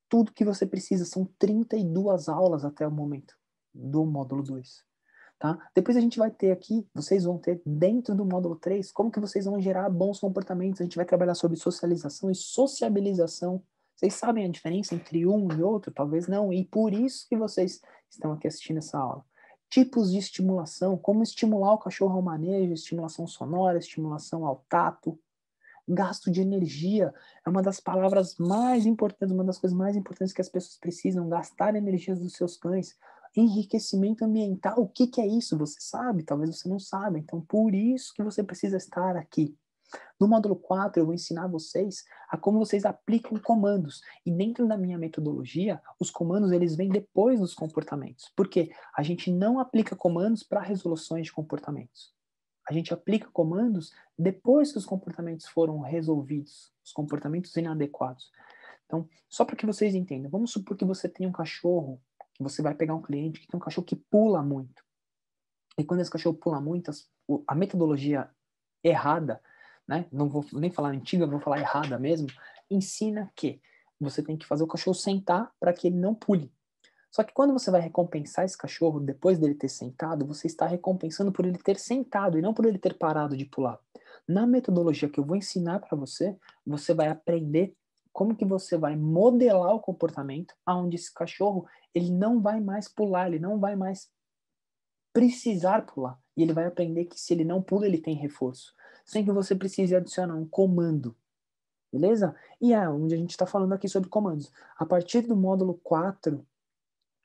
Tudo que você precisa são 32 aulas até o momento do módulo 2. Tá? Depois a gente vai ter aqui, vocês vão ter dentro do módulo 3, como que vocês vão gerar bons comportamentos. A gente vai trabalhar sobre socialização e sociabilização. Vocês sabem a diferença entre um e outro? Talvez não. E por isso que vocês estão aqui assistindo essa aula. Tipos de estimulação, como estimular o cachorro ao manejo, estimulação sonora, estimulação ao tato. Gasto de energia é uma das palavras mais importantes, uma das coisas mais importantes que as pessoas precisam, gastar energias dos seus cães enriquecimento ambiental. O que, que é isso? Você sabe? Talvez você não saiba. Então, por isso que você precisa estar aqui. No módulo 4, eu vou ensinar vocês a como vocês aplicam comandos. E dentro da minha metodologia, os comandos eles vêm depois dos comportamentos. Porque a gente não aplica comandos para resoluções de comportamentos. A gente aplica comandos depois que os comportamentos foram resolvidos, os comportamentos inadequados. Então, só para que vocês entendam, vamos supor que você tem um cachorro você vai pegar um cliente que tem um cachorro que pula muito. E quando esse cachorro pula muito, a metodologia errada, né? Não vou nem falar antiga, vou falar errada mesmo. Ensina que você tem que fazer o cachorro sentar para que ele não pule. Só que quando você vai recompensar esse cachorro depois dele ter sentado, você está recompensando por ele ter sentado e não por ele ter parado de pular. Na metodologia que eu vou ensinar para você, você vai aprender como que você vai modelar o comportamento aonde esse cachorro ele não vai mais pular, ele não vai mais precisar pular e ele vai aprender que se ele não pula ele tem reforço, sem que você precise adicionar um comando. Beleza? E é onde a gente está falando aqui sobre comandos. A partir do módulo 4,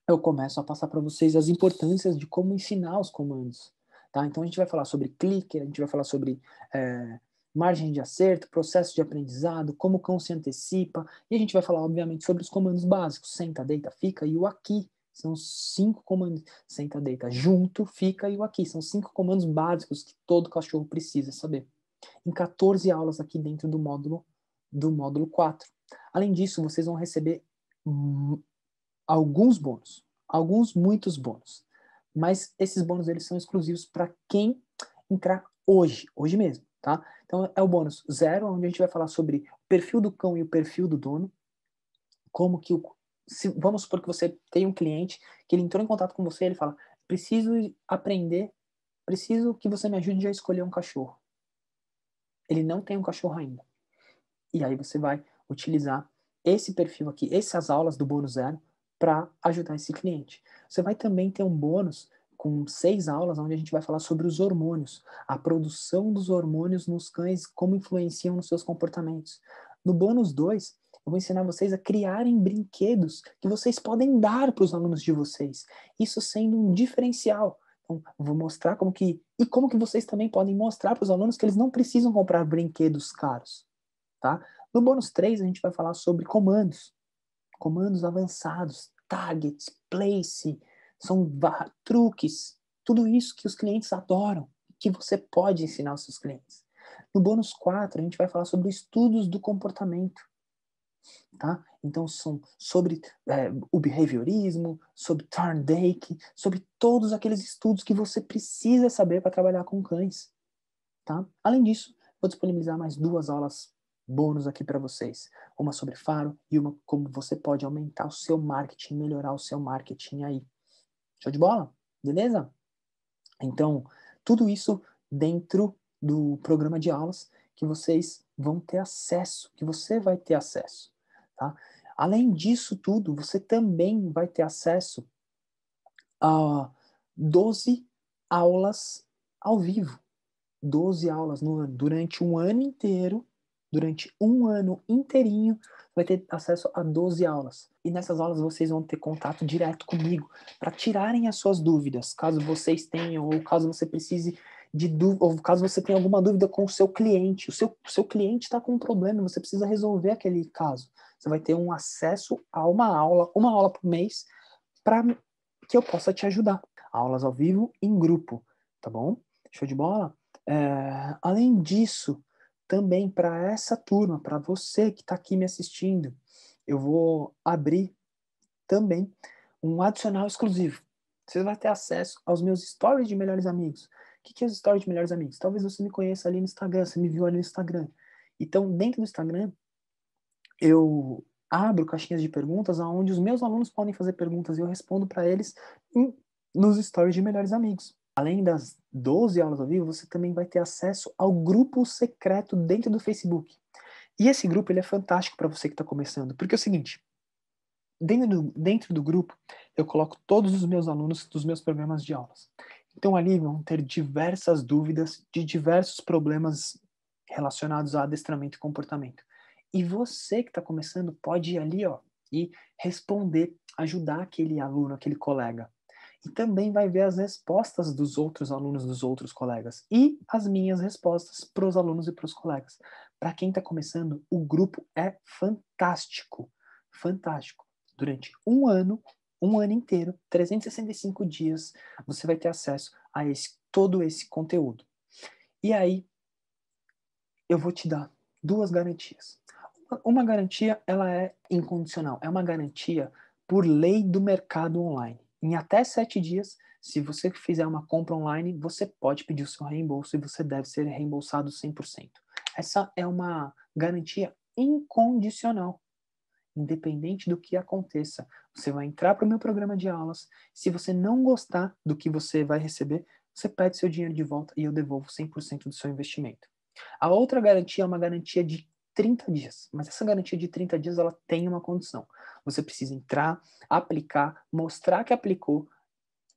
eu começo a passar para vocês as importâncias de como ensinar os comandos. Tá? Então a gente vai falar sobre clicker, a gente vai falar sobre é, margem de acerto, processo de aprendizado, como o cão se antecipa, e a gente vai falar, obviamente, sobre os comandos básicos, senta, deita, fica e o aqui. São cinco comandos, senta, deita, junto, fica e o aqui. São cinco comandos básicos que todo cachorro precisa saber. Em 14 aulas aqui dentro do módulo do módulo 4. Além disso, vocês vão receber hum, alguns bônus, alguns muitos bônus. Mas esses bônus eles são exclusivos para quem entrar hoje, hoje mesmo. Tá? Então é o bônus zero, onde a gente vai falar sobre o perfil do cão e o perfil do dono, como que o se, vamos supor que você tem um cliente que ele entrou em contato com você, ele fala: preciso aprender, preciso que você me ajude a escolher um cachorro. Ele não tem um cachorro ainda. E aí você vai utilizar esse perfil aqui, essas aulas do bônus zero, para ajudar esse cliente. Você vai também ter um bônus com seis aulas, onde a gente vai falar sobre os hormônios, a produção dos hormônios nos cães, como influenciam nos seus comportamentos. No bônus 2, eu vou ensinar vocês a criarem brinquedos que vocês podem dar para os alunos de vocês, isso sendo um diferencial. Então, vou mostrar como que e como que vocês também podem mostrar para os alunos que eles não precisam comprar brinquedos caros, tá? No bônus 3 a gente vai falar sobre comandos, comandos avançados, targets, place, são truques, tudo isso que os clientes adoram, que você pode ensinar aos seus clientes. No bônus 4, a gente vai falar sobre estudos do comportamento. Tá? Então, são sobre é, o behaviorismo, sobre Thorndike, sobre todos aqueles estudos que você precisa saber para trabalhar com cães. Tá? Além disso, vou disponibilizar mais duas aulas bônus aqui para vocês. Uma sobre faro e uma como você pode aumentar o seu marketing, melhorar o seu marketing aí. Show de bola? Beleza? Então, tudo isso dentro do programa de aulas que vocês vão ter acesso, que você vai ter acesso, tá? Além disso tudo, você também vai ter acesso a 12 aulas ao vivo. 12 aulas no, durante um ano inteiro durante um ano inteirinho, vai ter acesso a 12 aulas. E nessas aulas vocês vão ter contato direto comigo para tirarem as suas dúvidas, caso vocês tenham ou caso você precise de dúvida, ou caso você tenha alguma dúvida com o seu cliente. O seu, seu cliente está com um problema, você precisa resolver aquele caso. Você vai ter um acesso a uma aula, uma aula por mês, para que eu possa te ajudar. Aulas ao vivo em grupo, tá bom? Show de bola? É, além disso, também para essa turma, para você que está aqui me assistindo, eu vou abrir também um adicional exclusivo. Você vai ter acesso aos meus stories de melhores amigos. O que, que é os stories de melhores amigos? Talvez você me conheça ali no Instagram, você me viu ali no Instagram. Então, dentro do Instagram, eu abro caixinhas de perguntas onde os meus alunos podem fazer perguntas e eu respondo para eles nos stories de melhores amigos além das 12 aulas ao vivo, você também vai ter acesso ao grupo secreto dentro do Facebook. E esse grupo ele é fantástico para você que está começando, porque é o seguinte: dentro do, dentro do grupo, eu coloco todos os meus alunos dos meus programas de aulas. Então, ali vão ter diversas dúvidas de diversos problemas relacionados a adestramento e comportamento. E você que está começando pode ir ali ó, e responder, ajudar aquele aluno, aquele colega e também vai ver as respostas dos outros alunos, dos outros colegas e as minhas respostas para os alunos e para os colegas. Para quem está começando, o grupo é fantástico, fantástico. Durante um ano, um ano inteiro, 365 dias, você vai ter acesso a esse, todo esse conteúdo. E aí, eu vou te dar duas garantias. Uma garantia, ela é incondicional, é uma garantia por lei do mercado online em até sete dias, se você fizer uma compra online, você pode pedir o seu reembolso e você deve ser reembolsado 100%. Essa é uma garantia incondicional. Independente do que aconteça, você vai entrar para o meu programa de aulas. Se você não gostar do que você vai receber, você pede seu dinheiro de volta e eu devolvo 100% do seu investimento. A outra garantia é uma garantia de 30 dias. Mas essa garantia de 30 dias ela tem uma condição. Você precisa entrar, aplicar, mostrar que aplicou.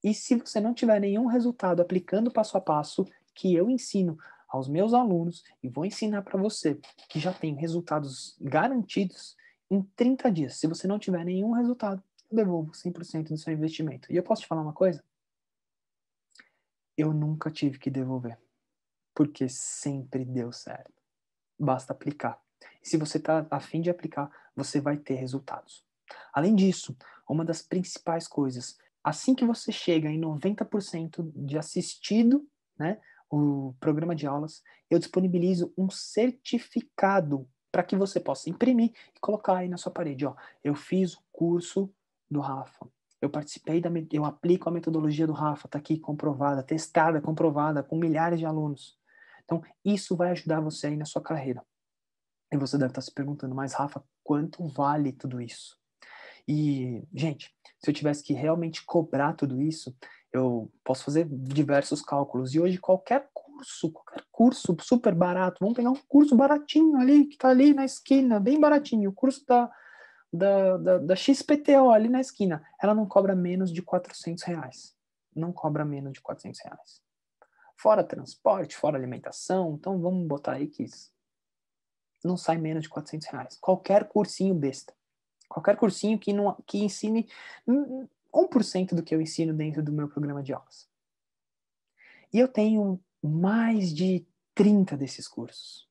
E se você não tiver nenhum resultado aplicando passo a passo que eu ensino aos meus alunos e vou ensinar para você que já tem resultados garantidos em 30 dias. Se você não tiver nenhum resultado, eu devolvo 100% do seu investimento. E eu posso te falar uma coisa? Eu nunca tive que devolver, porque sempre deu certo. Basta aplicar. Se você está afim de aplicar, você vai ter resultados. Além disso, uma das principais coisas, assim que você chega em 90% de assistido, né, o programa de aulas, eu disponibilizo um certificado para que você possa imprimir e colocar aí na sua parede, ó, eu fiz o curso do Rafa. Eu participei da eu aplico a metodologia do Rafa, está aqui comprovada, testada, comprovada com milhares de alunos. Então, isso vai ajudar você aí na sua carreira. E você deve estar se perguntando, mas Rafa, quanto vale tudo isso? E, gente, se eu tivesse que realmente cobrar tudo isso, eu posso fazer diversos cálculos. E hoje qualquer curso, qualquer curso super barato, vamos pegar um curso baratinho ali, que está ali na esquina, bem baratinho, o curso da, da, da, da, XPTO ali na esquina, ela não cobra menos de 400 reais. Não cobra menos de 400 reais. Fora transporte, fora alimentação, então vamos botar aí que não sai menos de 400 reais. Qualquer cursinho besta. Qualquer cursinho que, não, que ensine 1% do que eu ensino dentro do meu programa de aulas. E eu tenho mais de 30 desses cursos.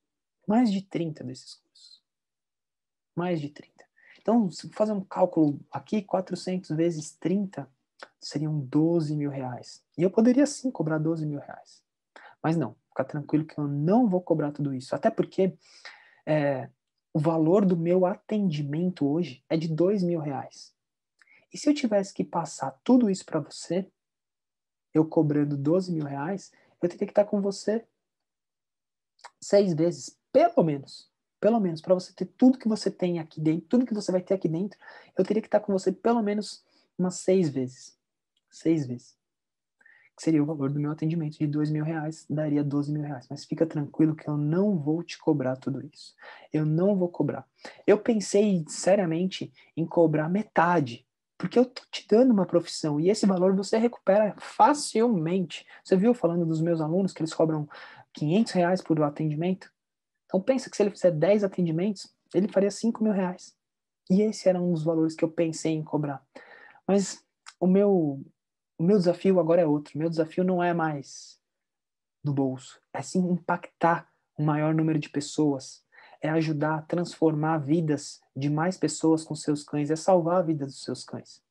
Mais de 30 desses cursos. Mais de 30. Então, se eu fazer um cálculo aqui, 400 vezes 30 seriam 12 mil reais. E eu poderia sim cobrar 12 mil reais. Mas não, fica tranquilo que eu não vou cobrar tudo isso. Até porque é, o valor do meu atendimento hoje é de dois mil reais. E se eu tivesse que passar tudo isso para você, eu cobrando 12 mil reais, eu teria que estar com você seis vezes, pelo menos. Pelo menos, para você ter tudo que você tem aqui dentro, tudo que você vai ter aqui dentro, eu teria que estar com você pelo menos umas seis vezes. Seis vezes que seria o valor do meu atendimento de dois mil reais, daria 12 mil reais. Mas fica tranquilo que eu não vou te cobrar tudo isso. Eu não vou cobrar. Eu pensei seriamente em cobrar metade, porque eu tô te dando uma profissão e esse valor você recupera facilmente. Você viu falando dos meus alunos que eles cobram 500 reais por atendimento? Então pensa que se ele fizer 10 atendimentos, ele faria 5 mil reais. E esse era um dos valores que eu pensei em cobrar. Mas o meu o meu desafio agora é outro. Meu desafio não é mais do bolso, é sim impactar o um maior número de pessoas, é ajudar a transformar vidas de mais pessoas com seus cães, é salvar a vida dos seus cães.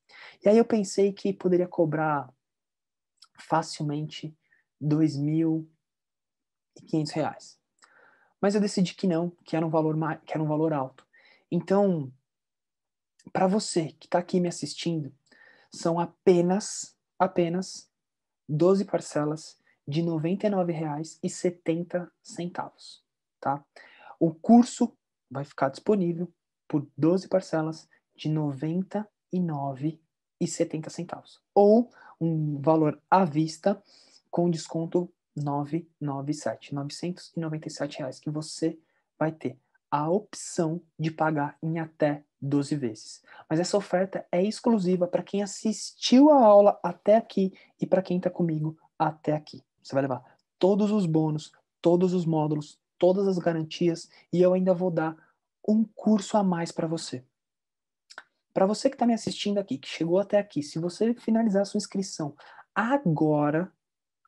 E aí eu pensei que poderia cobrar facilmente R$ 2.500. Mas eu decidi que não, que era um valor, que era um valor alto. Então, para você que está aqui me assistindo, são apenas apenas 12 parcelas de R$ 99,70, tá? O curso vai ficar disponível por 12 parcelas de R$ 99,70 ou um valor à vista com desconto 997, 997 reais que você vai ter a opção de pagar em até 12 vezes. Mas essa oferta é exclusiva para quem assistiu a aula até aqui e para quem está comigo até aqui. Você vai levar todos os bônus, todos os módulos, todas as garantias e eu ainda vou dar um curso a mais para você. Para você que está me assistindo aqui, que chegou até aqui, se você finalizar a sua inscrição agora,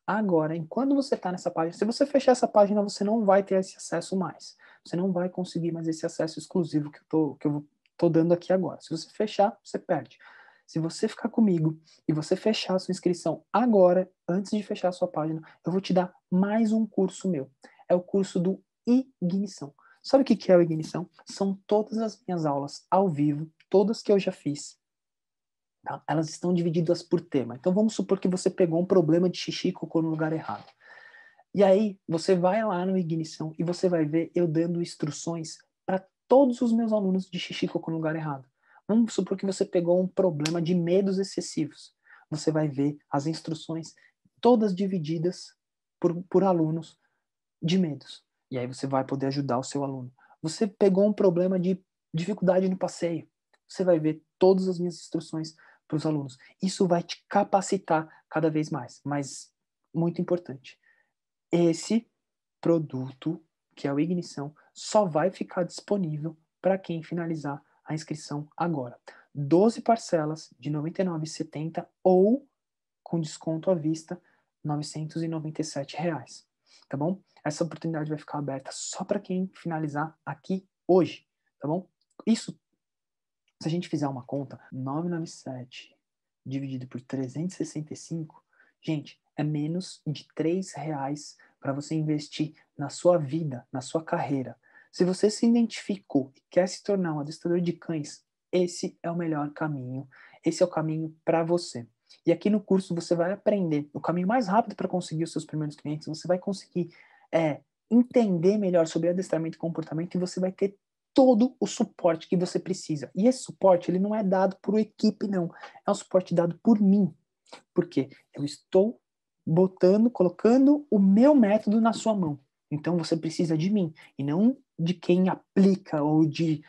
agora, enquanto você está nessa página, se você fechar essa página, você não vai ter esse acesso mais. Você não vai conseguir mais esse acesso exclusivo que eu, tô, que eu Estou dando aqui agora. Se você fechar, você perde. Se você ficar comigo e você fechar a sua inscrição agora, antes de fechar a sua página, eu vou te dar mais um curso meu. É o curso do Ignição. Sabe o que é o Ignição? São todas as minhas aulas ao vivo, todas que eu já fiz. Tá? Elas estão divididas por tema. Então vamos supor que você pegou um problema de xixi e cocô no lugar errado. E aí você vai lá no Ignição e você vai ver eu dando instruções para todos os meus alunos de xixi cocô no lugar errado. Vamos supor que você pegou um problema de medos excessivos. Você vai ver as instruções todas divididas por, por alunos de medos. E aí você vai poder ajudar o seu aluno. Você pegou um problema de dificuldade no passeio. Você vai ver todas as minhas instruções para os alunos. Isso vai te capacitar cada vez mais, mas muito importante. Esse produto, que é o Ignição, só vai ficar disponível para quem finalizar a inscrição agora. 12 parcelas de R$ 99,70 ou, com desconto à vista, R$ 997. Reais, tá bom? Essa oportunidade vai ficar aberta só para quem finalizar aqui hoje, tá bom? Isso, se a gente fizer uma conta, 997 dividido por 365, gente, é menos de R$ reais para você investir na sua vida, na sua carreira, se você se identificou e quer se tornar um adestrador de cães, esse é o melhor caminho. Esse é o caminho para você. E aqui no curso você vai aprender o caminho mais rápido para conseguir os seus primeiros clientes. Você vai conseguir é, entender melhor sobre adestramento e comportamento e você vai ter todo o suporte que você precisa. E esse suporte ele não é dado por equipe, não. É um suporte dado por mim. Porque eu estou botando, colocando o meu método na sua mão. Então você precisa de mim e não de quem aplica ou de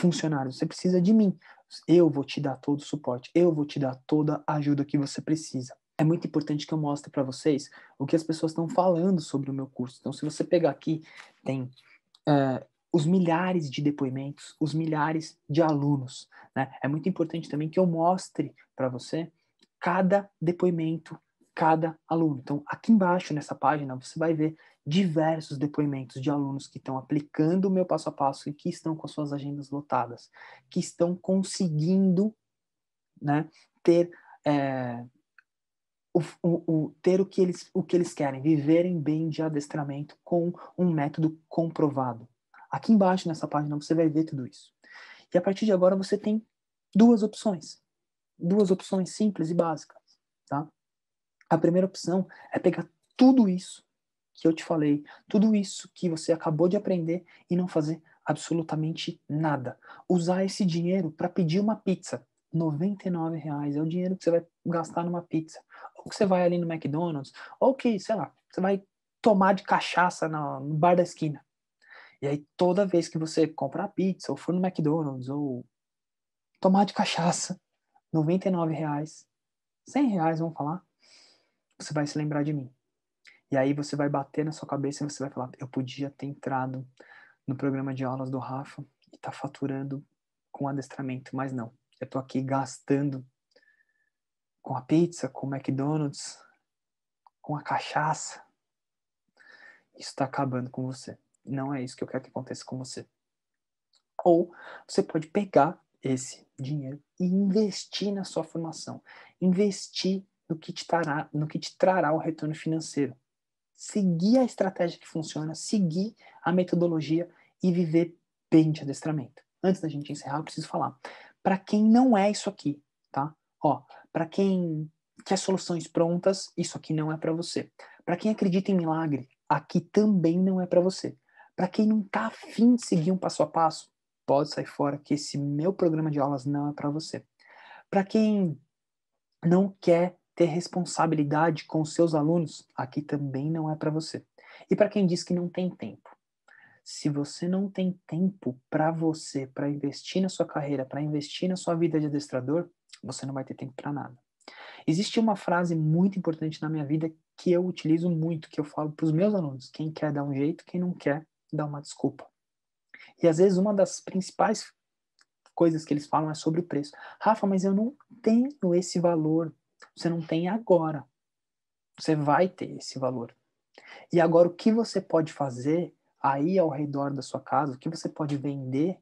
funcionários, você precisa de mim. Eu vou te dar todo o suporte, eu vou te dar toda a ajuda que você precisa. É muito importante que eu mostre para vocês o que as pessoas estão falando sobre o meu curso. Então, se você pegar aqui, tem uh, os milhares de depoimentos, os milhares de alunos. Né? É muito importante também que eu mostre para você cada depoimento cada aluno. Então, aqui embaixo nessa página, você vai ver diversos depoimentos de alunos que estão aplicando o meu passo a passo e que estão com suas agendas lotadas, que estão conseguindo né, ter, é, o, o, o, ter o, que eles, o que eles querem, viverem bem de adestramento com um método comprovado. Aqui embaixo nessa página você vai ver tudo isso. E a partir de agora você tem duas opções. Duas opções simples e básicas, tá? A primeira opção é pegar tudo isso que eu te falei, tudo isso que você acabou de aprender e não fazer absolutamente nada. Usar esse dinheiro para pedir uma pizza. R$ reais é o dinheiro que você vai gastar numa pizza. Ou que você vai ali no McDonald's, ou que, sei lá, você vai tomar de cachaça no bar da esquina. E aí toda vez que você comprar pizza, ou for no McDonald's, ou tomar de cachaça, R$ reais, 100 reais, vamos falar, você vai se lembrar de mim. E aí você vai bater na sua cabeça e você vai falar: eu podia ter entrado no programa de aulas do Rafa e tá faturando com adestramento, mas não. Eu tô aqui gastando com a pizza, com o McDonald's, com a cachaça. Isso está acabando com você. Não é isso que eu quero que aconteça com você. Ou você pode pegar esse dinheiro e investir na sua formação, investir no que te trará, no que te trará o retorno financeiro. Seguir a estratégia que funciona, seguir a metodologia e viver bem de adestramento. Antes da gente encerrar, eu preciso falar. Para quem não é isso aqui, tá? Ó, para quem quer soluções prontas, isso aqui não é para você. Para quem acredita em milagre, aqui também não é para você. Para quem não tá afim de seguir um passo a passo, pode sair fora que esse meu programa de aulas não é para você. Para quem não quer ter responsabilidade com os seus alunos, aqui também não é para você. E para quem diz que não tem tempo, se você não tem tempo para você, para investir na sua carreira, para investir na sua vida de adestrador, você não vai ter tempo para nada. Existe uma frase muito importante na minha vida que eu utilizo muito, que eu falo para os meus alunos: quem quer dar um jeito, quem não quer dá uma desculpa. E às vezes uma das principais coisas que eles falam é sobre o preço. Rafa, mas eu não tenho esse valor você não tem agora. Você vai ter esse valor. E agora, o que você pode fazer aí ao redor da sua casa, o que você pode vender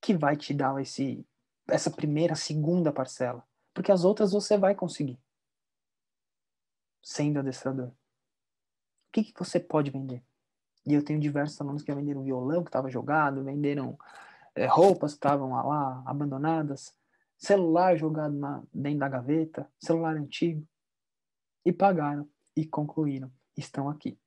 que vai te dar esse, essa primeira, segunda parcela? Porque as outras você vai conseguir sendo adestrador. O que, que você pode vender? E eu tenho diversos alunos que venderam violão que estava jogado, venderam é, roupas que estavam lá abandonadas, celular jogado na, dentro da gaveta, celular antigo. E pagaram e concluíram. Estão aqui.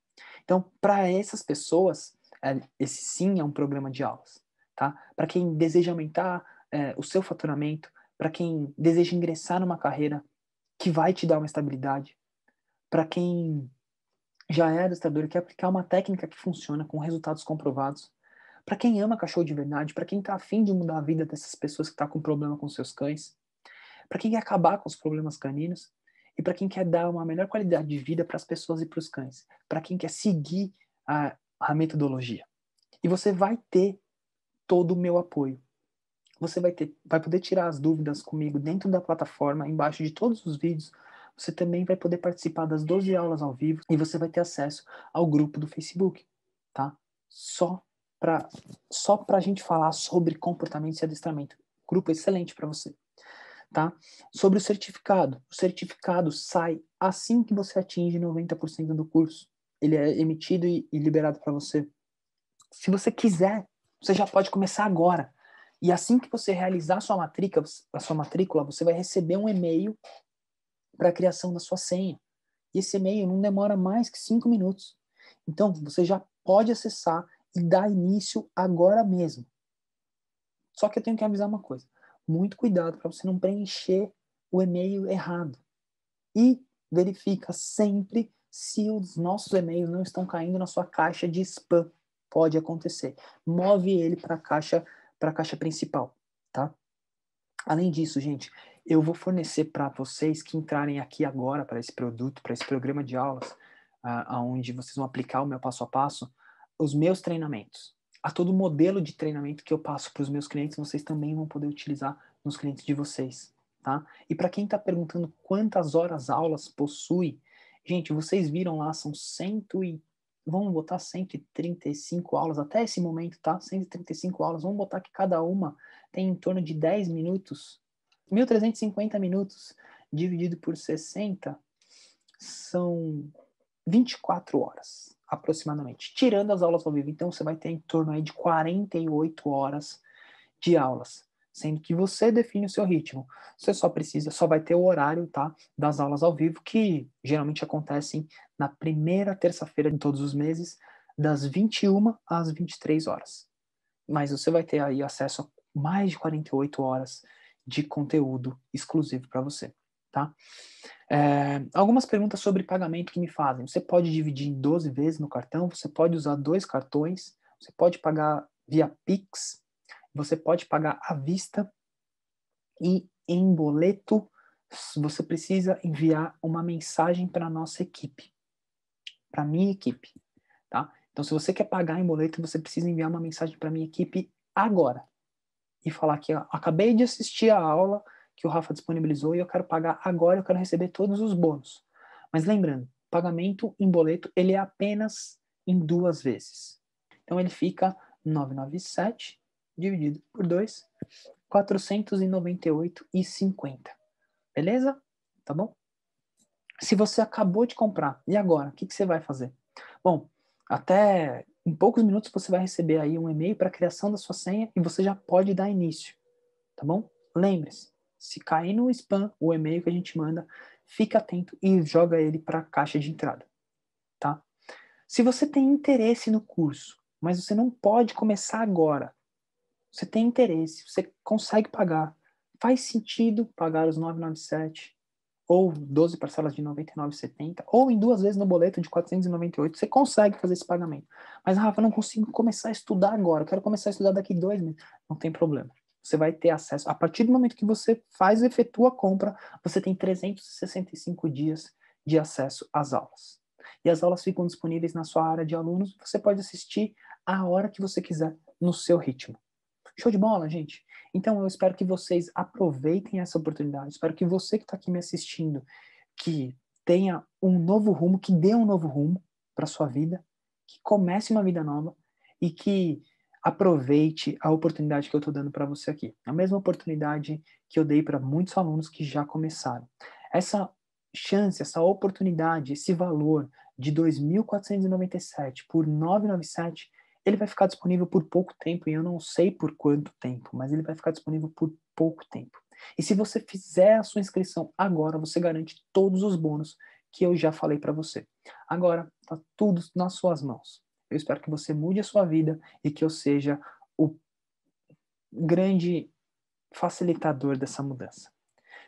Então, para essas pessoas, é, esse sim é um programa de aulas. Tá? Para quem deseja aumentar é, o seu faturamento, para quem deseja ingressar numa carreira que vai te dar uma estabilidade, para quem já é adestrador e quer aplicar uma técnica que funciona com resultados comprovados, para quem ama cachorro de verdade, para quem está afim de mudar a vida dessas pessoas que estão tá com problema com seus cães, para quem quer acabar com os problemas caninos e para quem quer dar uma melhor qualidade de vida para as pessoas e para os cães, para quem quer seguir a, a metodologia. E você vai ter todo o meu apoio. Você vai, ter, vai poder tirar as dúvidas comigo dentro da plataforma, embaixo de todos os vídeos. Você também vai poder participar das 12 aulas ao vivo e você vai ter acesso ao grupo do Facebook, tá? Só só para a gente falar sobre comportamento e adestramento. Grupo excelente para você. Tá? Sobre o certificado. O certificado sai assim que você atinge 90% do curso. Ele é emitido e, e liberado para você. Se você quiser, você já pode começar agora. E assim que você realizar a sua matrícula, a sua matrícula, você vai receber um e-mail para a criação da sua senha. E esse e-mail não demora mais que cinco minutos. Então, você já pode acessar e início agora mesmo. Só que eu tenho que avisar uma coisa: muito cuidado para você não preencher o e-mail errado. E verifica sempre se os nossos e-mails não estão caindo na sua caixa de spam. Pode acontecer. Move ele para a caixa para a caixa principal, tá? Além disso, gente, eu vou fornecer para vocês que entrarem aqui agora para esse produto, para esse programa de aulas, ah, aonde vocês vão aplicar o meu passo a passo, os meus treinamentos, a todo modelo de treinamento que eu passo para os meus clientes, vocês também vão poder utilizar nos clientes de vocês, tá? E para quem está perguntando quantas horas aulas possui, gente, vocês viram lá, são 100 e vamos botar 135 aulas até esse momento, tá? 135 aulas, vamos botar que cada uma tem em torno de 10 minutos, 1350 minutos dividido por 60 são 24 horas aproximadamente. Tirando as aulas ao vivo, então você vai ter em torno aí de 48 horas de aulas, sendo que você define o seu ritmo. Você só precisa, só vai ter o horário, tá, das aulas ao vivo que geralmente acontecem na primeira terça-feira de todos os meses, das 21 às 23 horas. Mas você vai ter aí acesso a mais de 48 horas de conteúdo exclusivo para você tá? É, algumas perguntas sobre pagamento que me fazem. Você pode dividir em 12 vezes no cartão, você pode usar dois cartões, você pode pagar via Pix, você pode pagar à vista e em boleto você precisa enviar uma mensagem para a nossa equipe, para a minha equipe, tá? Então, se você quer pagar em boleto, você precisa enviar uma mensagem para a minha equipe agora e falar que acabei de assistir a aula, que o Rafa disponibilizou e eu quero pagar agora, eu quero receber todos os bônus. Mas lembrando, pagamento em boleto, ele é apenas em duas vezes. Então ele fica 997 dividido por 2, 498,50. Beleza? Tá bom? Se você acabou de comprar, e agora? O que, que você vai fazer? Bom, até em poucos minutos você vai receber aí um e-mail para a criação da sua senha e você já pode dar início, tá bom? Lembre-se, se cair no spam, o e-mail que a gente manda, fique atento e joga ele para a caixa de entrada, tá? Se você tem interesse no curso, mas você não pode começar agora, você tem interesse, você consegue pagar, faz sentido pagar os 997 ou 12 parcelas de 99,70 ou em duas vezes no boleto de 498, você consegue fazer esse pagamento. Mas, Rafa, eu não consigo começar a estudar agora, eu quero começar a estudar daqui dois meses. Não tem problema. Você vai ter acesso, a partir do momento que você faz e efetua a compra, você tem 365 dias de acesso às aulas. E as aulas ficam disponíveis na sua área de alunos, você pode assistir a hora que você quiser, no seu ritmo. Show de bola, gente? Então eu espero que vocês aproveitem essa oportunidade, espero que você que está aqui me assistindo, que tenha um novo rumo, que dê um novo rumo para sua vida, que comece uma vida nova e que aproveite a oportunidade que eu estou dando para você aqui. A mesma oportunidade que eu dei para muitos alunos que já começaram. Essa chance, essa oportunidade, esse valor de 2.497 por 997, ele vai ficar disponível por pouco tempo, e eu não sei por quanto tempo, mas ele vai ficar disponível por pouco tempo. E se você fizer a sua inscrição agora, você garante todos os bônus que eu já falei para você. Agora, está tudo nas suas mãos. Eu espero que você mude a sua vida e que eu seja o grande facilitador dessa mudança.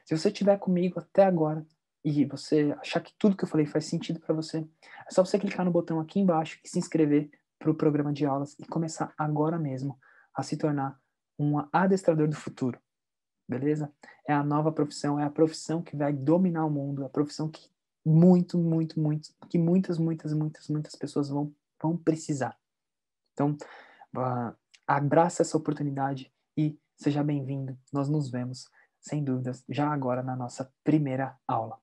Se você estiver comigo até agora e você achar que tudo que eu falei faz sentido para você, é só você clicar no botão aqui embaixo e se inscrever para o programa de aulas e começar agora mesmo a se tornar um adestrador do futuro. Beleza? É a nova profissão, é a profissão que vai dominar o mundo, é a profissão que muito, muito, muito, que muitas, muitas, muitas, muitas pessoas vão vão precisar. Então, uh, abraça essa oportunidade e seja bem-vindo. Nós nos vemos, sem dúvidas, já agora na nossa primeira aula.